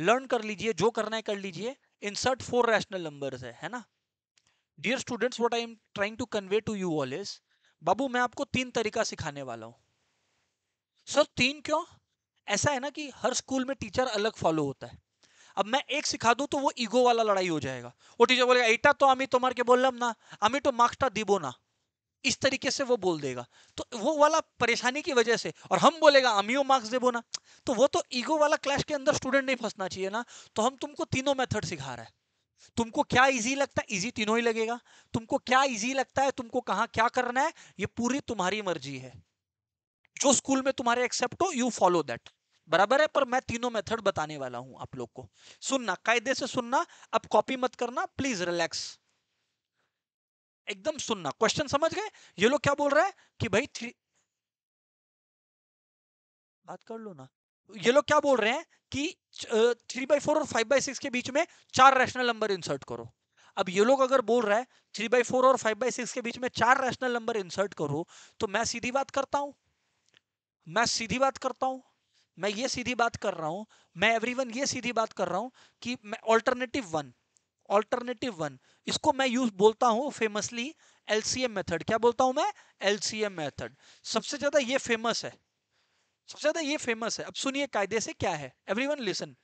लर्न कर लीजिए जो करना है कर लीजिए इंसर्ट फोर रैशनल नंबर्स है है ना dear students what I am trying to convey to you all is बाबू मैं आपको तीन तरीका सिखाने वाला हूँ सर तीन क्यों ऐसा है ना कि हर स्कूल में टीचर अलग फॉलो होता है अब मैं एक सिखा दूं तो वो ईगो वाला लड़ाई हो जाएगा वो टीचर बोलेगा एटा तो आमी तुम्हारे बोलम ना अमी तो मार्क्सटा दीबो ना इस तरीके से वो बोल देगा तो वो वाला परेशानी की वजह से और हम बोलेगा अमीओ मार्क्स देबो ना तो वो तो ईगो वाला क्लैश के अंदर स्टूडेंट नहीं फंसना चाहिए ना तो हम तुमको तीनों मेथड सिखा रहे हैं तुमको क्या इजी लगता है इजी तीनों ही लगेगा तुमको क्या इजी लगता है तुमको कहा क्या करना है ये पूरी तुम्हारी मर्जी है जो स्कूल में तुम्हारे एक्सेप्ट हो यू फॉलो दैट बराबर है पर मैं तीनों मेथड बताने वाला हूं आप लोग को सुनना कायदे से सुनना अब कॉपी मत करना प्लीज रिलैक्स एकदम सुनना क्वेश्चन समझ गए ये लोग क्या बोल रहे हैं कि भाई थ्री बात कर लो ना ये लोग क्या बोल रहे हैं कि थ्री बाई फोर और फाइव बाई सिक्स के बीच में चार रैशनल नंबर इंसर्ट करो अब ये लोग अगर बोल रहे हैं थ्री बाई फोर और फाइव बाई सिक्स के बीच में चार रैशनल नंबर इंसर्ट करो तो मैं सीधी बात करता हूं मैं सीधी बात करता हूं मैं ये सीधी बात कर रहा हूँ मैं एवरीवन ये सीधी बात कर रहा हूँ कि मैं ऑल्टरनेटिव वन ऑल्टरनेटिव वन इसको मैं यूज बोलता हूँ फेमसली एल मेथड क्या बोलता हूँ मैं एल मेथड सबसे ज़्यादा ये फेमस है सबसे ज़्यादा ये फेमस है अब सुनिए कायदे से क्या है एवरी वन लिसन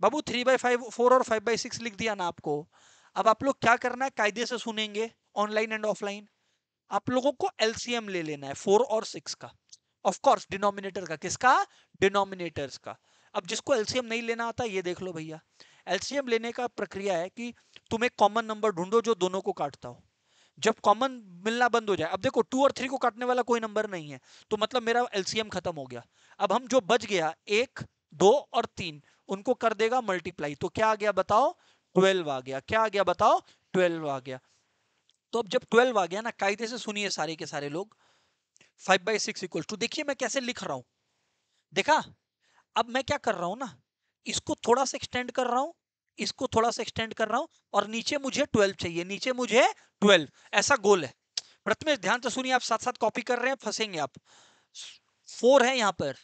बाबू थ्री बाई फाइव फोर और फाइव बाई सिक्स लिख दिया ना आपको अब आप लोग क्या करना है कायदे से सुनेंगे ऑनलाइन एंड ऑफलाइन आप लोगों को एलसीएम ले लेना है फोर और सिक्स का ऑफ कोर्स डिनोमिनेटर का किसका डिनोमिनेटर का अब जिसको एलसीएम नहीं लेना आता ये देख लो भैया एलसीएम लेने का प्रक्रिया है कि तुम एक कॉमन नंबर ढूंढो जो दोनों को काटता हो जब कॉमन मिलना बंद हो जाए अब देखो टू और थ्री को काटने वाला कोई नंबर नहीं है तो मतलब मेरा एलसीएम खत्म हो गया अब हम जो बच गया एक दो और तीन उनको कर देगा मल्टीप्लाई तो क्या आ गया बताओ ट्वेल्व आ गया क्या आ गया बताओ ट्वेल्व आ गया तो अब जब ट्वेल्व आ गया ना कायदे से सुनिए सारे के सारे लोग five by six equal to देखिए मैं कैसे लिख रहा हूं देखा अब मैं क्या कर रहा हूं ना इसको थोड़ा सा एक्सटेंड कर रहा हूं इसको थोड़ा सा एक्सटेंड कर रहा हूं और नीचे मुझे ट्वेल्व चाहिए नीचे मुझे ट्वेल्व ऐसा गोल है प्रथमेश ध्यान से सुनिए आप साथ साथ कॉपी कर रहे हैं फंसेंगे आप फोर है यहाँ पर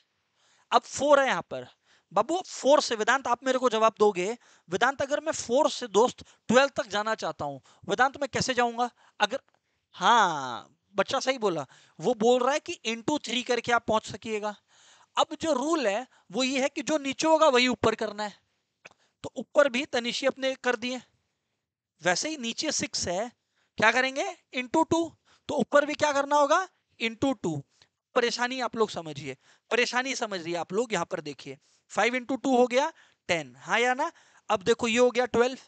अब फोर है यहाँ पर बाबू फोर से वेदांत आप मेरे को जवाब दोगे वेदांत अगर मैं फोर से दोस्त ट्वेल्व तक जाना चाहता हूँ वेदांत मैं कैसे जाऊंगा अगर हाँ बच्चा सही बोला वो बोल रहा है कि इंटू थ्री करके आप पहुंच सकिएगा अब जो रूल है वो ये है कि जो नीचे होगा वही ऊपर करना है तो ऊपर भी तनिषी अपने कर दिए वैसे ही नीचे सिक्स है क्या करेंगे इंटू टू तो ऊपर भी क्या करना होगा इंटू टू परेशानी आप लोग समझिए परेशानी समझ है आप लोग यहाँ पर देखिए फाइव इंटू टू हो गया टेन हाँ या ना अब देखो ये हो गया ट्वेल्व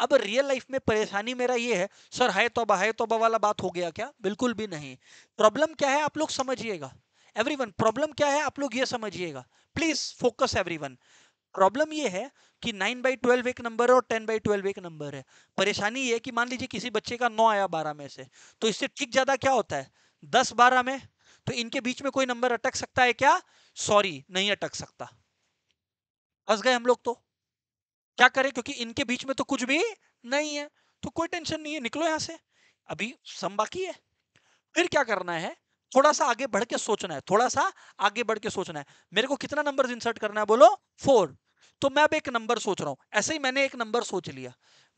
अब रियल लाइफ में परेशानी मेरा ये है सर हाय तोबा हाय तोबा वाला बात हो गया क्या बिल्कुल भी नहीं प्रॉब्लम क्या है आप लोग समझिएगा एवरीवन प्रॉब्लम क्या है आप लोग ये समझिएगा प्लीज फोकस एवरीवन प्रॉब्लम ये है कि नाइन बाई ट्वेल्व एक नंबर है और टेन बाई ट्वेल्व एक नंबर है परेशानी ये है कि मान लीजिए किसी बच्चे का नौ आया बारह में से तो इससे ठीक ज़्यादा क्या होता है दस बारह में तो इनके बीच में कोई नंबर अटक सकता है क्या सॉरी नहीं अटक सकता फंस गए हम लोग तो क्या करें क्योंकि इनके बीच में तो कुछ भी नहीं है तो कोई टेंशन नहीं है निकलो यहां से अभी सम बाकी है फिर क्या करना है थोड़ा सा आगे बढ़ के सोचना है थोड़ा सा आगे बढ़ के सोचना है मेरे को कितना नंबर इंसर्ट करना है बोलो फोर तो मैं अब एक नंबर सोच रहा हूं ऐसे ही मैंने एक नंबर सोच लिया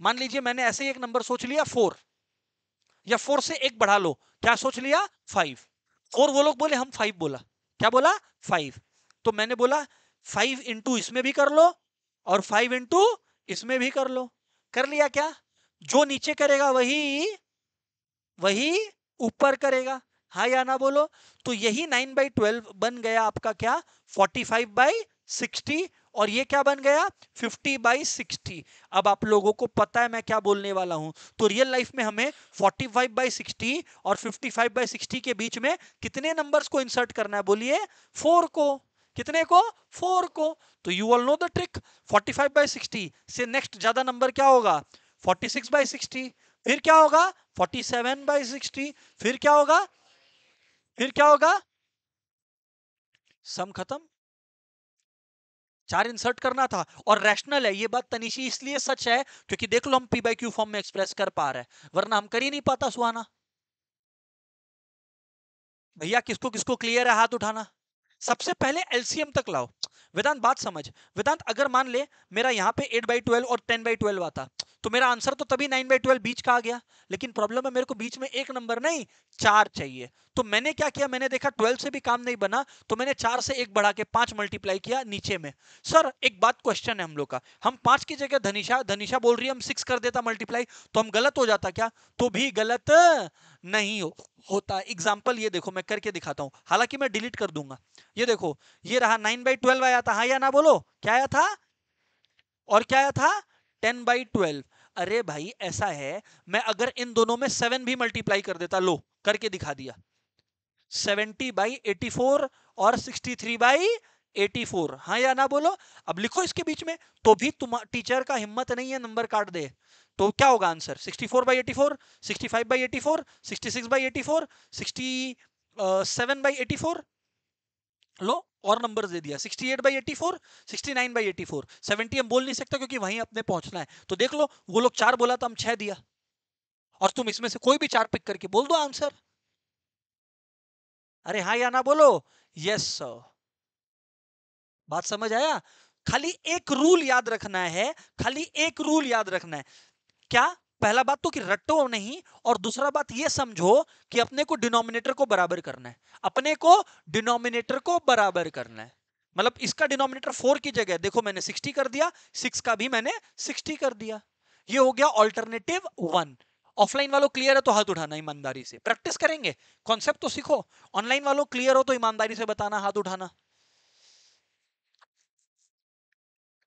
मान लीजिए मैंने ऐसे ही एक नंबर सोच लिया फोर या फोर से एक बढ़ा लो क्या सोच लिया फाइव और वो लोग बोले हम फाइव बोला क्या बोला फाइव तो मैंने बोला फाइव इंटू इसमें भी कर लो और फाइव इंटू इसमें भी कर लो कर लिया क्या जो नीचे करेगा वही वही ऊपर करेगा हाँ या ना बोलो तो यही नाइन बाई ट्वेल्व बन गया आपका क्या फोर्टी फाइव बाई सिक्सटी और ये क्या बन गया फिफ्टी बाई सिक्सटी अब आप लोगों को पता है मैं क्या बोलने वाला हूं तो रियल लाइफ में हमें फोर्टी फाइव बाई सिक्सटी और फिफ्टी फाइव बाई सिक्सटी के बीच में कितने नंबर्स को इंसर्ट करना है बोलिए फोर को कितने को फोर को तो you all know the trick 45 five by sixty से नेक्स्ट ज्यादा नंबर क्या होगा 46 सिक्स बाई सिक्सटी फिर क्या होगा 47 सेवन बाई सिक्सटी फिर क्या होगा फिर क्या होगा सम खत्म चार इंसर्ट करना था और रैशनल है ये बात तनिशी इसलिए सच है क्योंकि देख लो हम पी बाई क्यू फॉर्म में एक्सप्रेस कर पा रहे वरना हम कर ही नहीं पाता सुहाना भैया किसको किसको क्लियर है हाथ उठाना सबसे पहले एलसीएम तक लाओ वेदांत बात समझ वेदांत अगर मान ले मेरा यहाँ पे एट बाई ट्वेल्व और टेन बाई ट्वेल्व आता तो मेरा आंसर तो तभी नाइन बाई ट्वेल्व बीच का आ गया लेकिन प्रॉब्लम है मेरे को बीच में एक नंबर नहीं चार चाहिए तो मैंने क्या किया मैंने देखा ट्वेल्व से भी काम नहीं बना तो मैंने चार से एक बढ़ा के पांच मल्टीप्लाई किया नीचे में सर एक बात क्वेश्चन है हम लोग का हम पांच की जगह धनिशा धनिशा बोल रही है हम सिक्स कर देता मल्टीप्लाई तो हम गलत हो जाता क्या तो भी गलत नहीं हो, होता एग्जाम्पल ये देखो मैं करके दिखाता हूँ हालांकि मैं डिलीट कर दूंगा ये देखो ये रहा नाइन बाई ट्वेल्व आया था हाँ या ना बोलो क्या आया था और क्या आया था टेन बाई ट्वेल्व अरे भाई ऐसा है मैं अगर इन दोनों में सेवन भी मल्टीप्लाई कर देता लो करके दिखा दिया सेवेंटी बाई एटी फोर और सिक्सटी थ्री बाई 84 हाँ या ना बोलो अब लिखो इसके बीच में तो भी तुम टीचर का हिम्मत नहीं है नंबर काट दे तो क्या होगा answer 64 four by eighty four sixty five by eighty four sixty six by eighty four sixty seven by eighty four लो और नंबर दे दिया 68 eight by eighty four sixty nine by हम बोल नहीं सकते क्योंकि वहीं अपने पहुंचना है तो देख लो वो लोग चार बोला तो हम छह दिया और तुम इसमें से कोई भी चार पिक करके बोल दो आंसर अरे हाँ या ना बोलो यस सर बात समझ आया खाली एक रूल याद रखना है खाली एक रूल याद रखना है क्या पहला बात तो कि रट्टो नहीं और दूसरा बात यह समझो कि अपने को डिनोमिनेटर को बराबर करना है अपने को डिनोमिनेटर को बराबर करना है मतलब इसका डिनोमिनेटर फोर की जगह देखो मैंने सिक्सटी कर दिया सिक्स का भी मैंने सिक्सटी कर दिया ये हो गया ऑल्टरनेटिव वन ऑफलाइन वालों क्लियर है तो हाथ उठाना ईमानदारी से प्रैक्टिस करेंगे कॉन्सेप्ट तो सीखो ऑनलाइन वालों क्लियर हो तो ईमानदारी से बताना हाथ उठाना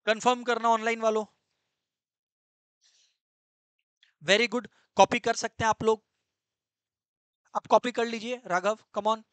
कंफर्म करना ऑनलाइन वालों
वेरी गुड कॉपी कर सकते हैं आप लोग आप कॉपी कर लीजिए राघव कमॉन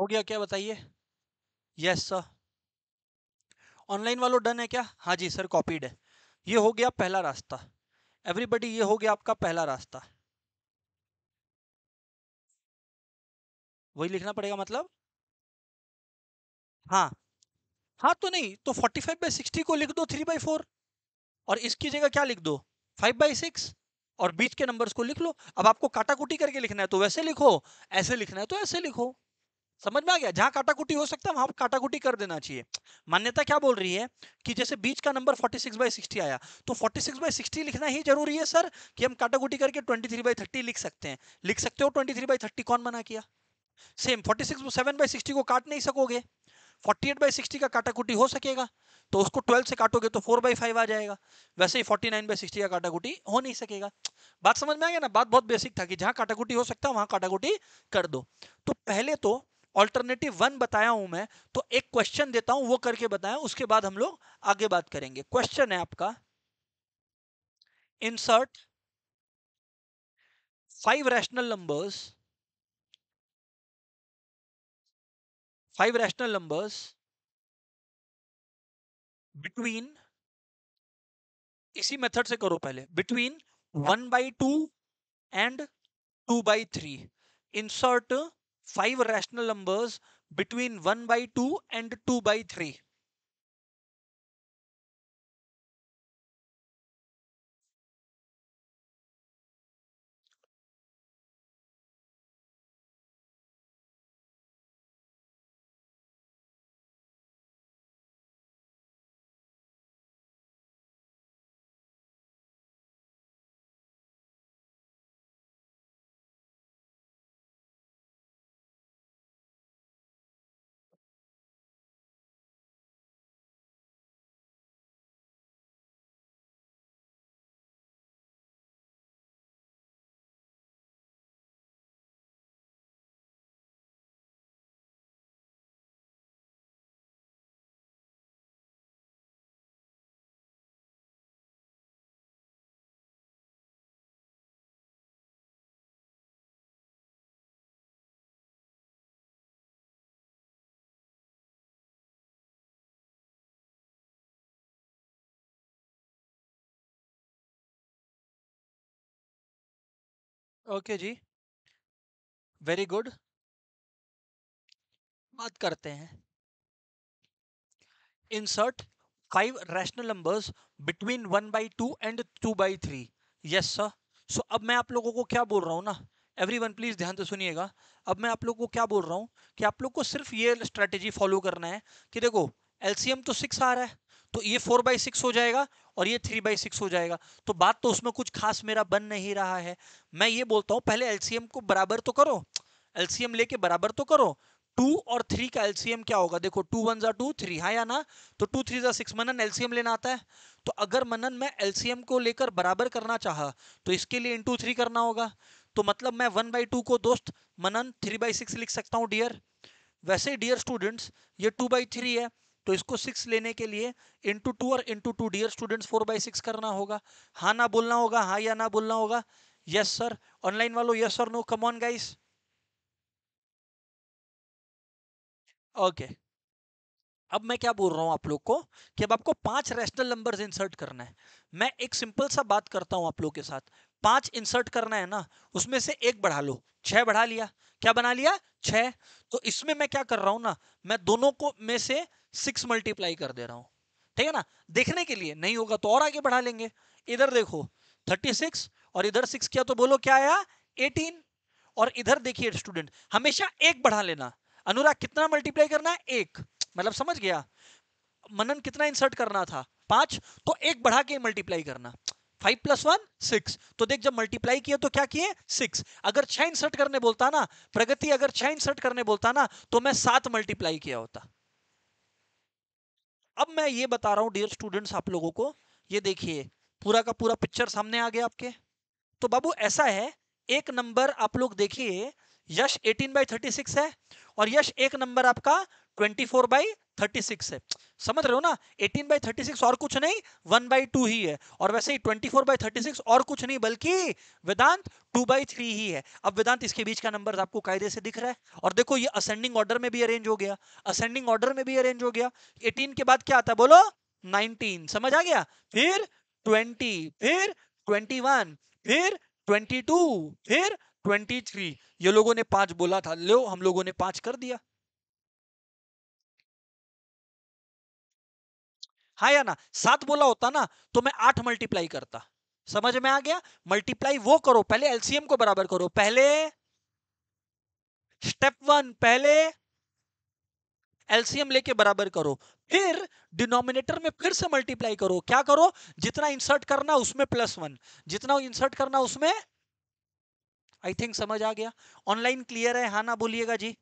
हो गया क्या बताइए यस सर ऑनलाइन वालों
डन है क्या हाँ जी सर कॉपीड है ये हो गया पहला रास्ता एवरीबडी ये हो गया आपका पहला रास्ता वही लिखना पड़ेगा मतलब हाँ
हाँ तो नहीं तो 45 फाइव बाई
सिक्सटी को लिख दो थ्री बाई फोर और इसकी जगह क्या लिख दो फाइव बाई सिक्स और बीच के नंबर्स को लिख लो अब आपको काटाकुटी करके लिखना है तो वैसे लिखो ऐसे लिखना है तो ऐसे लिखो समझ में आ गया जहां काटाकुटी हो सकता है वहां काटाकुटी कर देना चाहिए मान्यता क्या बोल रही है कि जैसे बीच का नंबर 46 सिक्स बाई सिक्सटी आया तो 46 सिक्स बाई सिक्सटी लिखना ही जरूरी है सर कि हम काटाकुटी करके 23 थ्री बाई थर्टी लिख सकते हैं लिख सकते हो 23 थ्री बाई थर्टी कौन मना किया same 46 six seven by sixty को काट नहीं सकोगे 48 एट बाई सिक्सटी का काटाकुटी हो सकेगा तो उसको 12 से काटोगे तो 4 बाई फाइव आ जाएगा वैसे ही 49 नाइन बाई सिक्सटी का काटाकुटी हो नहीं सकेगा बात समझ में आ गया ना बात बहुत बेसिक था कि जहां काटाकुटी हो सकता है वहां काटाकुटी कर दो तो पहले तो ऑल्टरनेटिव वन बताया हूं मैं तो एक क्वेश्चन देता हूं वो करके बताया उसके बाद हम लोग आगे बात करेंगे क्वेश्चन है आपका insert
five rational numbers five rational numbers between इसी मेथड से करो पहले between one by
two and two by three insert five rational
numbers between 1 by 2 and 2 by 3. Okay जी वेरी गुड बात करते हैं insert
five rational numbers between one by two and two by three yes sir so अब मैं आप लोगों को क्या बोल रहा हूँ ना एवरी वन प्लीज़ ध्यान से सुनिएगा अब मैं आप लोगों को क्या बोल रहा हूँ कि आप लोग को सिर्फ ये स्ट्रेटेजी फॉलो करना है कि देखो एलसीएम तो सिक्स आ रहा है तो ये फोर बाई सिक्स हो जाएगा और ये थ्री बाई सिक्स हो जाएगा तो बात तो उसमें कुछ खास मेरा बन नहीं रहा है मैं ये बोलता हूँ पहले एलसीएम को बराबर तो करो एलसीएम लेके बराबर तो करो टू और थ्री का एलसीएम क्या होगा देखो टू वन जा टू थ्री हाँ या ना तो टू थ्री जा सिक्स मनन एलसीएम लेना आता है तो अगर मनन मैं एलसीएम को लेकर बराबर करना चाह तो इसके लिए इंटू थ्री करना होगा तो मतलब मैं वन बाई टू को दोस्त मनन थ्री बाई सिक्स लिख सकता हूँ डियर वैसे डियर स्टूडेंट्स ये टू बाई थ्री है तो इसको सिक्स लेने के लिए इंटू टू और into two dear students four by six करना होगा हाँ ना बोलना होगा हाँ या ना बोलना होगा यस सर ऑनलाइन वालों yes sir no come on guys okay अब मैं क्या बोल रहा हूँ आप लोग को कि अब आपको पांच रेशनल नंबर्स इंसर्ट करना है मैं एक सिंपल सा बात करता हूँ आप लोग के साथ पांच इंसर्ट करना है ना उसमें से एक बढ़ा लो छह बढ़ा लिया क्या बना लिया छह तो इसमें मैं क्या कर रहा हूं ना मैं दोनों को में से सिक्स मल्टीप्लाई कर दे रहा हूं ठीक है ना देखने के लिए नहीं होगा तो और आगे बढ़ा लेंगे इधर देखो थर्टी सिक्स और इधर सिक्स किया तो बोलो क्या आया एटीन और इधर देखिए स्टूडेंट हमेशा एक बढ़ा लेना अनुराग कितना मल्टीप्लाई करना है एक मतलब समझ गया मनन कितना इंसर्ट करना था पांच तो एक बढ़ा के मल्टीप्लाई करना फाइव प्लस वन सिक्स तो देख जब मल्टीप्लाई किया तो क्या किए सिक्स अगर छह इंसर्ट करने बोलता ना प्रगति अगर छह इंसर्ट करने बोलता ना तो मैं सात मल्टीप्लाई किया होता अब मैं ये बता रहा हूं डियर स्टूडेंट्स आप लोगों को ये देखिए पूरा का पूरा पिक्चर सामने आ गया आपके तो बाबू ऐसा है एक नंबर आप लोग देखिए यश 18 बाई 36 है और यश एक नंबर आपका twenty four by thirty six है समझ रहे हो ना एटीन बाई थर्टी सिक्स और कुछ नहीं वन बाई टू ही है और वैसे ही twenty four by thirty six और कुछ नहीं बल्कि वेदांत टू बाई थ्री ही है अब वेदांत इसके बीच का नंबर आपको कायदे से दिख रहा है और देखो ये असेंडिंग ऑर्डर में भी अरेंज हो गया असेंडिंग ऑर्डर में भी अरेंज हो गया एटीन के बाद क्या आता है बोलो नाइनटीन समझ आ गया फिर ट्वेंटी फिर ट्वेंटी वन फिर ट्वेंटी टू फिर ट्वेंटी थ्री ये लोगों ने पांच बोला था लो हम लोगों ने पांच कर दिया हाँ या ना सात बोला होता ना तो मैं आठ मल्टीप्लाई करता समझ में आ गया मल्टीप्लाई वो करो पहले एलसीएम को बराबर करो पहले स्टेप वन पहले एलसीएम लेके बराबर करो फिर डिनोमिनेटर में फिर से मल्टीप्लाई करो क्या करो जितना इंसर्ट करना उसमें प्लस वन जितना इंसर्ट करना उसमें आई थिंक समझ आ गया ऑनलाइन क्लियर है हाँ ना बोलिएगा जी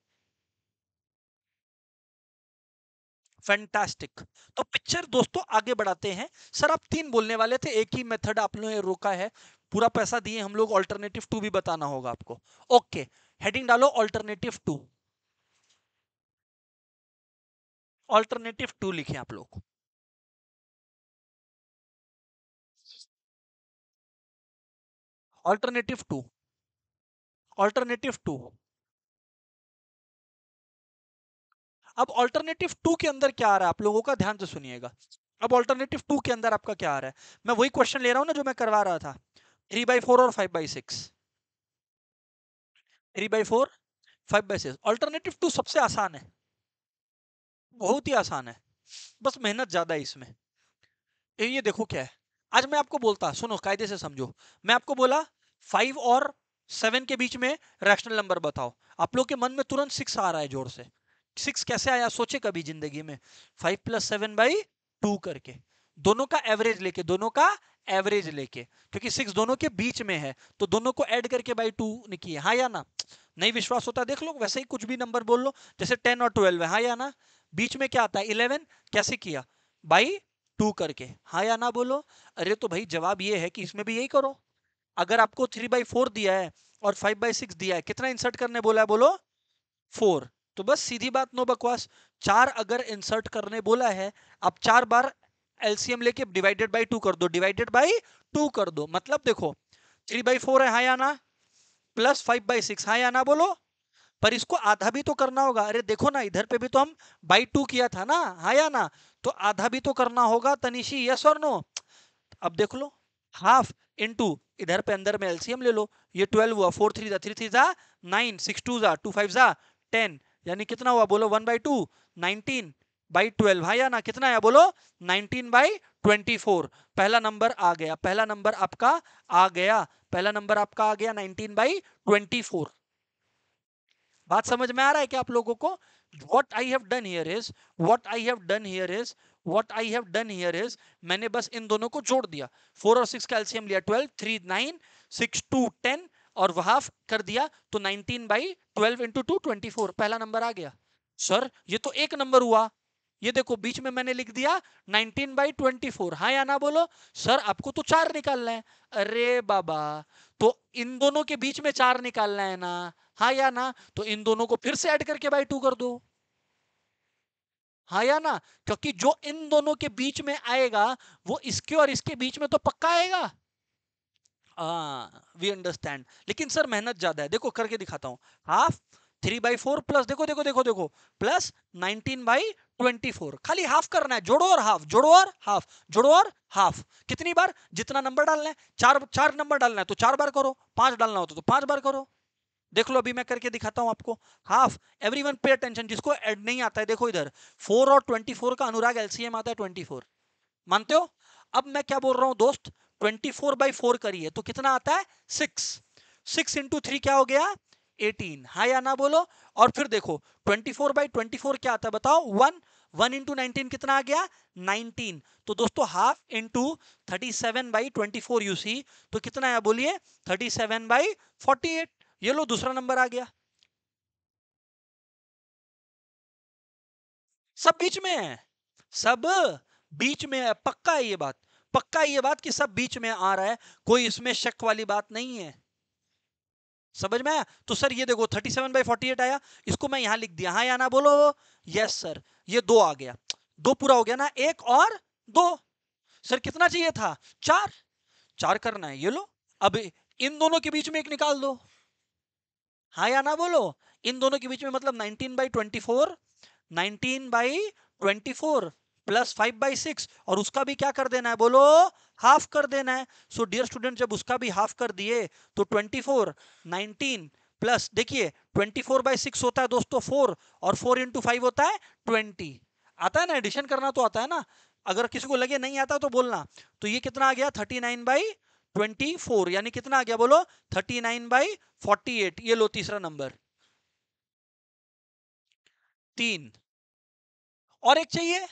फैंटास्टिक तो पिक्चर दोस्तों आगे बढ़ाते हैं सर आप तीन बोलने वाले थे एक ही मेथड आप लोगों ने रोका है पूरा पैसा दिए हम लोग ऑल्टरनेटिव टू भी बताना होगा आपको ओके हेडिंग डालो ऑल्टरनेटिव टू
ऑल्टरनेटिव टू लिखे आप लोग ऑल्टरनेटिव टू ऑल्टरनेटिव टू
अब ऑल्टरनेटिव टू के अंदर क्या आ रहा है आप लोगों का ध्यान से सुनिएगा अब ऑल्टरनेटिव टू के अंदर आपका क्या आ रहा है मैं वही क्वेश्चन ले रहा हूँ ना जो मैं करवा रहा था थ्री बाई फोर और five by six three by four five by six alternative two सबसे आसान है बहुत ही आसान है बस मेहनत ज़्यादा है इसमें ये देखो क्या है आज मैं आपको बोलता सुनो कायदे से समझो मैं आपको बोला फाइव और सेवन के बीच में रैशनल नंबर बताओ आप लोग के मन में तुरंत सिक्स आ रहा है जोर से सिक्स कैसे आया सोचे कभी जिंदगी में five plus seven by two करके दोनों का एवरेज लेके दोनों का एवरेज लेके क्योंकि सिक्स दोनों के बीच में है तो दोनों को ऐड करके बाई टू निकी हाँ या ना नहीं विश्वास होता देख लो वैसे ही कुछ भी नंबर बोल लो जैसे टेन और ट्वेल्व है हाँ या ना बीच में क्या आता है इलेवन कैसे किया बाई टू करके हाँ या ना बोलो अरे तो भाई जवाब ये है कि इसमें भी यही करो अगर आपको थ्री बाई फोर दिया है और फाइव बाई सिक्स दिया है कितना इंसर्ट करने बोला है बोलो फोर तो बस सीधी बात नो बकवास चार अगर इंसर्ट करने बोला है आप चार बार एलसीएम लेके डिवाइडेड बाई टू कर दो डिवाइडेड बाई टू कर दो मतलब देखो थ्री बाई फोर है हाँ आना प्लस फाइव बाई सिक्स हाँ आना बोलो पर इसको आधा भी तो करना होगा अरे देखो ना इधर पे भी तो हम बाई टू किया था ना हाँ आना तो आधा भी तो करना होगा तनिशी यस और नो अब देख लो हाफ इंटू इधर पे अंदर में एलसीएम ले लो ये ट्वेल्व हुआ फोर थ्री जा थ्री थ्री जा नाइन सिक्स टू जा टू फाइव जा टेन यानी कितना हुआ बोलो one by two nineteen by twelve हाँ या ना कितना है बोलो नाइनटीन बाई ट्वेंटी फोर पहला नंबर आ गया पहला नंबर आपका आ गया पहला नंबर आपका आ गया नाइनटीन बाई ट्वेंटी फोर बात समझ में आ रहा है क्या आप लोगों को what I have done here is what I have done here is what I have done here is मैंने बस इन दोनों को जोड़ दिया फोर और सिक्स कैल्सियम लिया twelve three nine six two ten और वहां कर दिया तो 19 बाई 12 इंटू टू ट्वेंटी पहला नंबर आ गया सर ये तो एक नंबर हुआ ये देखो बीच में मैंने लिख दिया 19 बाई 24 हाँ या ना बोलो सर आपको तो चार निकालना है अरे बाबा तो इन दोनों के बीच में चार निकालना है ना हाँ या ना तो इन दोनों को फिर से ऐड करके बाई टू कर दो हाँ या ना क्योंकि जो इन दोनों के बीच में आएगा वो इसके और इसके बीच में तो पक्का आएगा वी हाँ, अंडरस्टैंड लेकिन सर मेहनत ज़्यादा है देखो करके दिखाता हूँ half three by four plus देखो देखो देखो देखो plus nineteen by twenty four खाली हाफ करना है जोड़ो और हाफ जोड़ो और हाफ जोड़ो और हाफ कितनी बार जितना नंबर डालना है चार चार नंबर डालना है तो चार बार करो पांच डालना होता तो पांच बार करो देख लो अभी मैं करके दिखाता हूं आपको half every one pay attention जिसको एड नहीं आता है देखो इधर फोर और ट्वेंटी का अनुराग एलसीएम आता है ट्वेंटी मानते हो अब मैं क्या बोल रहा हूं दोस्त ट्वेंटी फोर बाई फोर करिए तो कितना आता है सिक्स सिक्स इंटू थ्री क्या हो गया एटीन हाँ या ना बोलो और फिर देखो twenty four by twenty four क्या आता है बताओ वन वन इंटू नाइनटीन कितना आ गया नाइनटीन तो दोस्तों half into thirty seven by twenty four you see तो कितना आया बोलिए thirty seven by forty eight ये लो दूसरा नंबर आ गया सब बीच में है सब बीच में है पक्का है ये बात पक्का ये बात कि सब बीच में आ रहा है कोई इसमें शक वाली बात नहीं है समझ में आया तो सर ये देखो 37 सेवन बाई फोर्टी आया इसको मैं यहां लिख दिया हाँ या ना बोलो यस सर ये दो आ गया दो पूरा हो गया ना एक और दो सर कितना चाहिए था चार चार करना है ये लो अब इन दोनों के बीच में एक निकाल दो हाँ या ना बोलो इन दोनों के बीच में मतलब 19 बाई twenty four nineteen by 24 plus five by six और उसका भी क्या कर देना है बोलो हाफ कर देना है सो डियर स्टूडेंट जब उसका भी हाफ कर दिए तो ट्वेंटी फोर नाइनटीन प्लस देखिए ट्वेंटी फोर बाई सिक्स होता है दोस्तों फोर और फोर इंटू फाइव होता है ट्वेंटी आता है ना एडिशन करना तो आता है ना अगर किसी को लगे नहीं आता तो बोलना तो ये कितना आ गया thirty nine by twenty four यानी कितना आ गया बोलो thirty nine by forty eight ये लो तीसरा नंबर तीन और एक चाहिए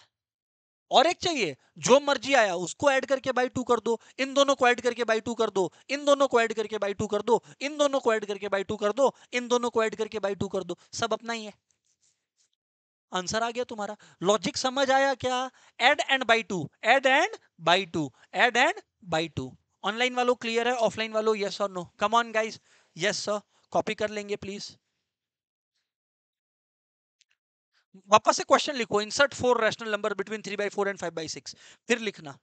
और एक चाहिए जो मर्जी आया उसको ऐड करके बाई टू कर दो इन दोनों को ऐड करके बाई टू कर दो इन दोनों को ऐड करके बाई टू कर दो इन दोनों को ऐड करके बाई टू कर दो इन दोनों को ऐड करके बाई टू कर दो सब अपना ही है आंसर आ गया तुम्हारा लॉजिक समझ आया क्या add and by two add and by two add and by two online वालों क्लियर है ऑफलाइन वालों यस और no come on guys yes sir copy कर लेंगे प्लीज वापस से क्वेश्चन लिखो insert four rational number between three by four and five by six फिर
लिखना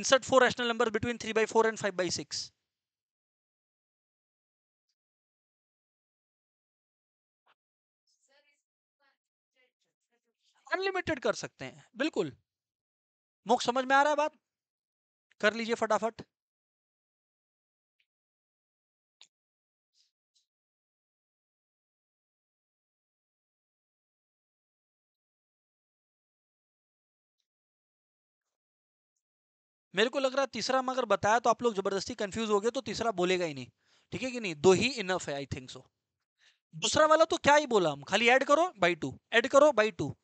insert four rational number between three by four and five by six unlimited कर सकते हैं बिल्कुल मुख समझ में आ रहा है बात कर लीजिए फटाफट मेरे को लग रहा है तीसरा मगर बताया तो आप लोग जबरदस्ती कंफ्यूज हो गए तो तीसरा बोलेगा ही नहीं
ठीक है कि नहीं दो ही इनफ है आई थिंक सो दूसरा वाला तो क्या ही बोला हम खाली ऐड करो बाई
टू ऐड करो बाई टू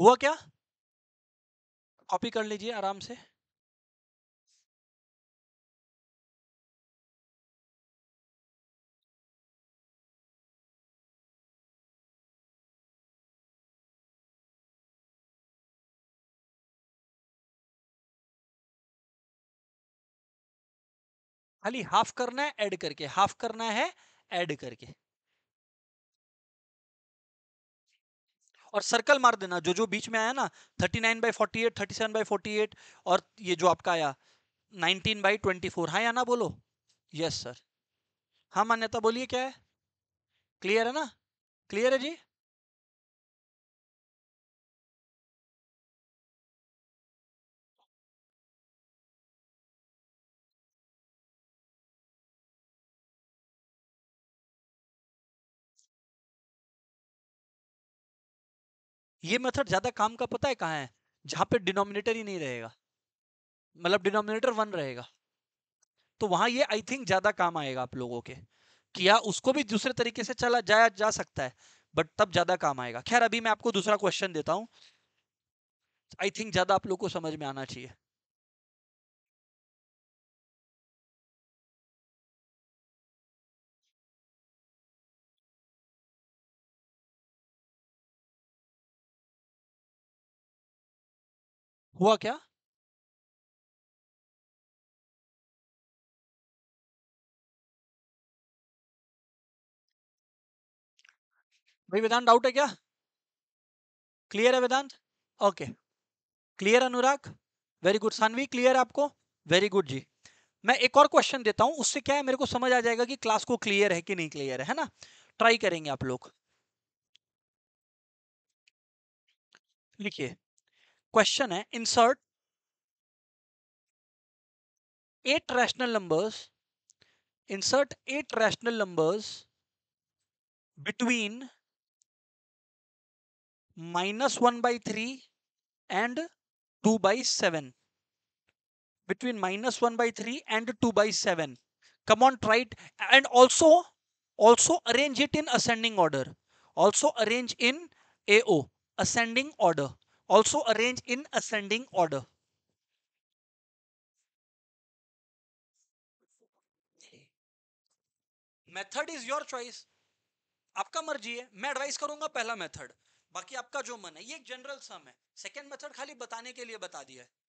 हुआ क्या कॉपी कर लीजिए आराम से खाली हाफ करना है ऐड करके हाफ करना है ऐड करके
और सर्कल मार देना जो जो बीच में आया ना 39 nine by forty eight thirty seven by forty eight और ये जो आपका आया 19 बाई ट्वेंटी फोर हाँ या ना बोलो
यस सर हाँ मान्यता बोलिए क्या है क्लियर है ना क्लियर है जी ये मेथड ज्यादा काम का पता है कहाँ है जहां पे
डिनोमिनेटर ही नहीं रहेगा मतलब डिनोमिनेटर वन रहेगा तो वहां ये आई थिंक ज्यादा काम आएगा आप लोगों के कि या उसको भी दूसरे तरीके से चला जाया जा सकता है बट तब ज्यादा काम आएगा खैर अभी मैं आपको दूसरा क्वेश्चन देता हूँ आई थिंक ज्यादा
आप लोग को समझ में आना चाहिए हुआ क्या भाई वेदांत डाउट है क्या क्लियर है Vedant okay clear
Anurag very good Saanvi clear आपको वेरी गुड जी मैं एक और क्वेश्चन देता हूं उससे क्या है मेरे को समझ आ जाएगा कि क्लास को क्लियर है कि नहीं क्लियर है, है ना ट्राई करेंगे आप लोग
लिखिए Question है insert eight rational numbers
insert eight rational numbers between minus 1 by 3 and 2 by 7 between minus 1 by 3 and 2 by 7 come on try it and also also arrange it in ascending order also arrange in AO ascending order also arrange in ascending
order. Method is your choice आपका मर्जी है मैं
advice करूंगा पहला method बाकी आपका जो मन है ये एक जनरल सम है सेकंड मेथड खाली बताने के लिए
बता दिया है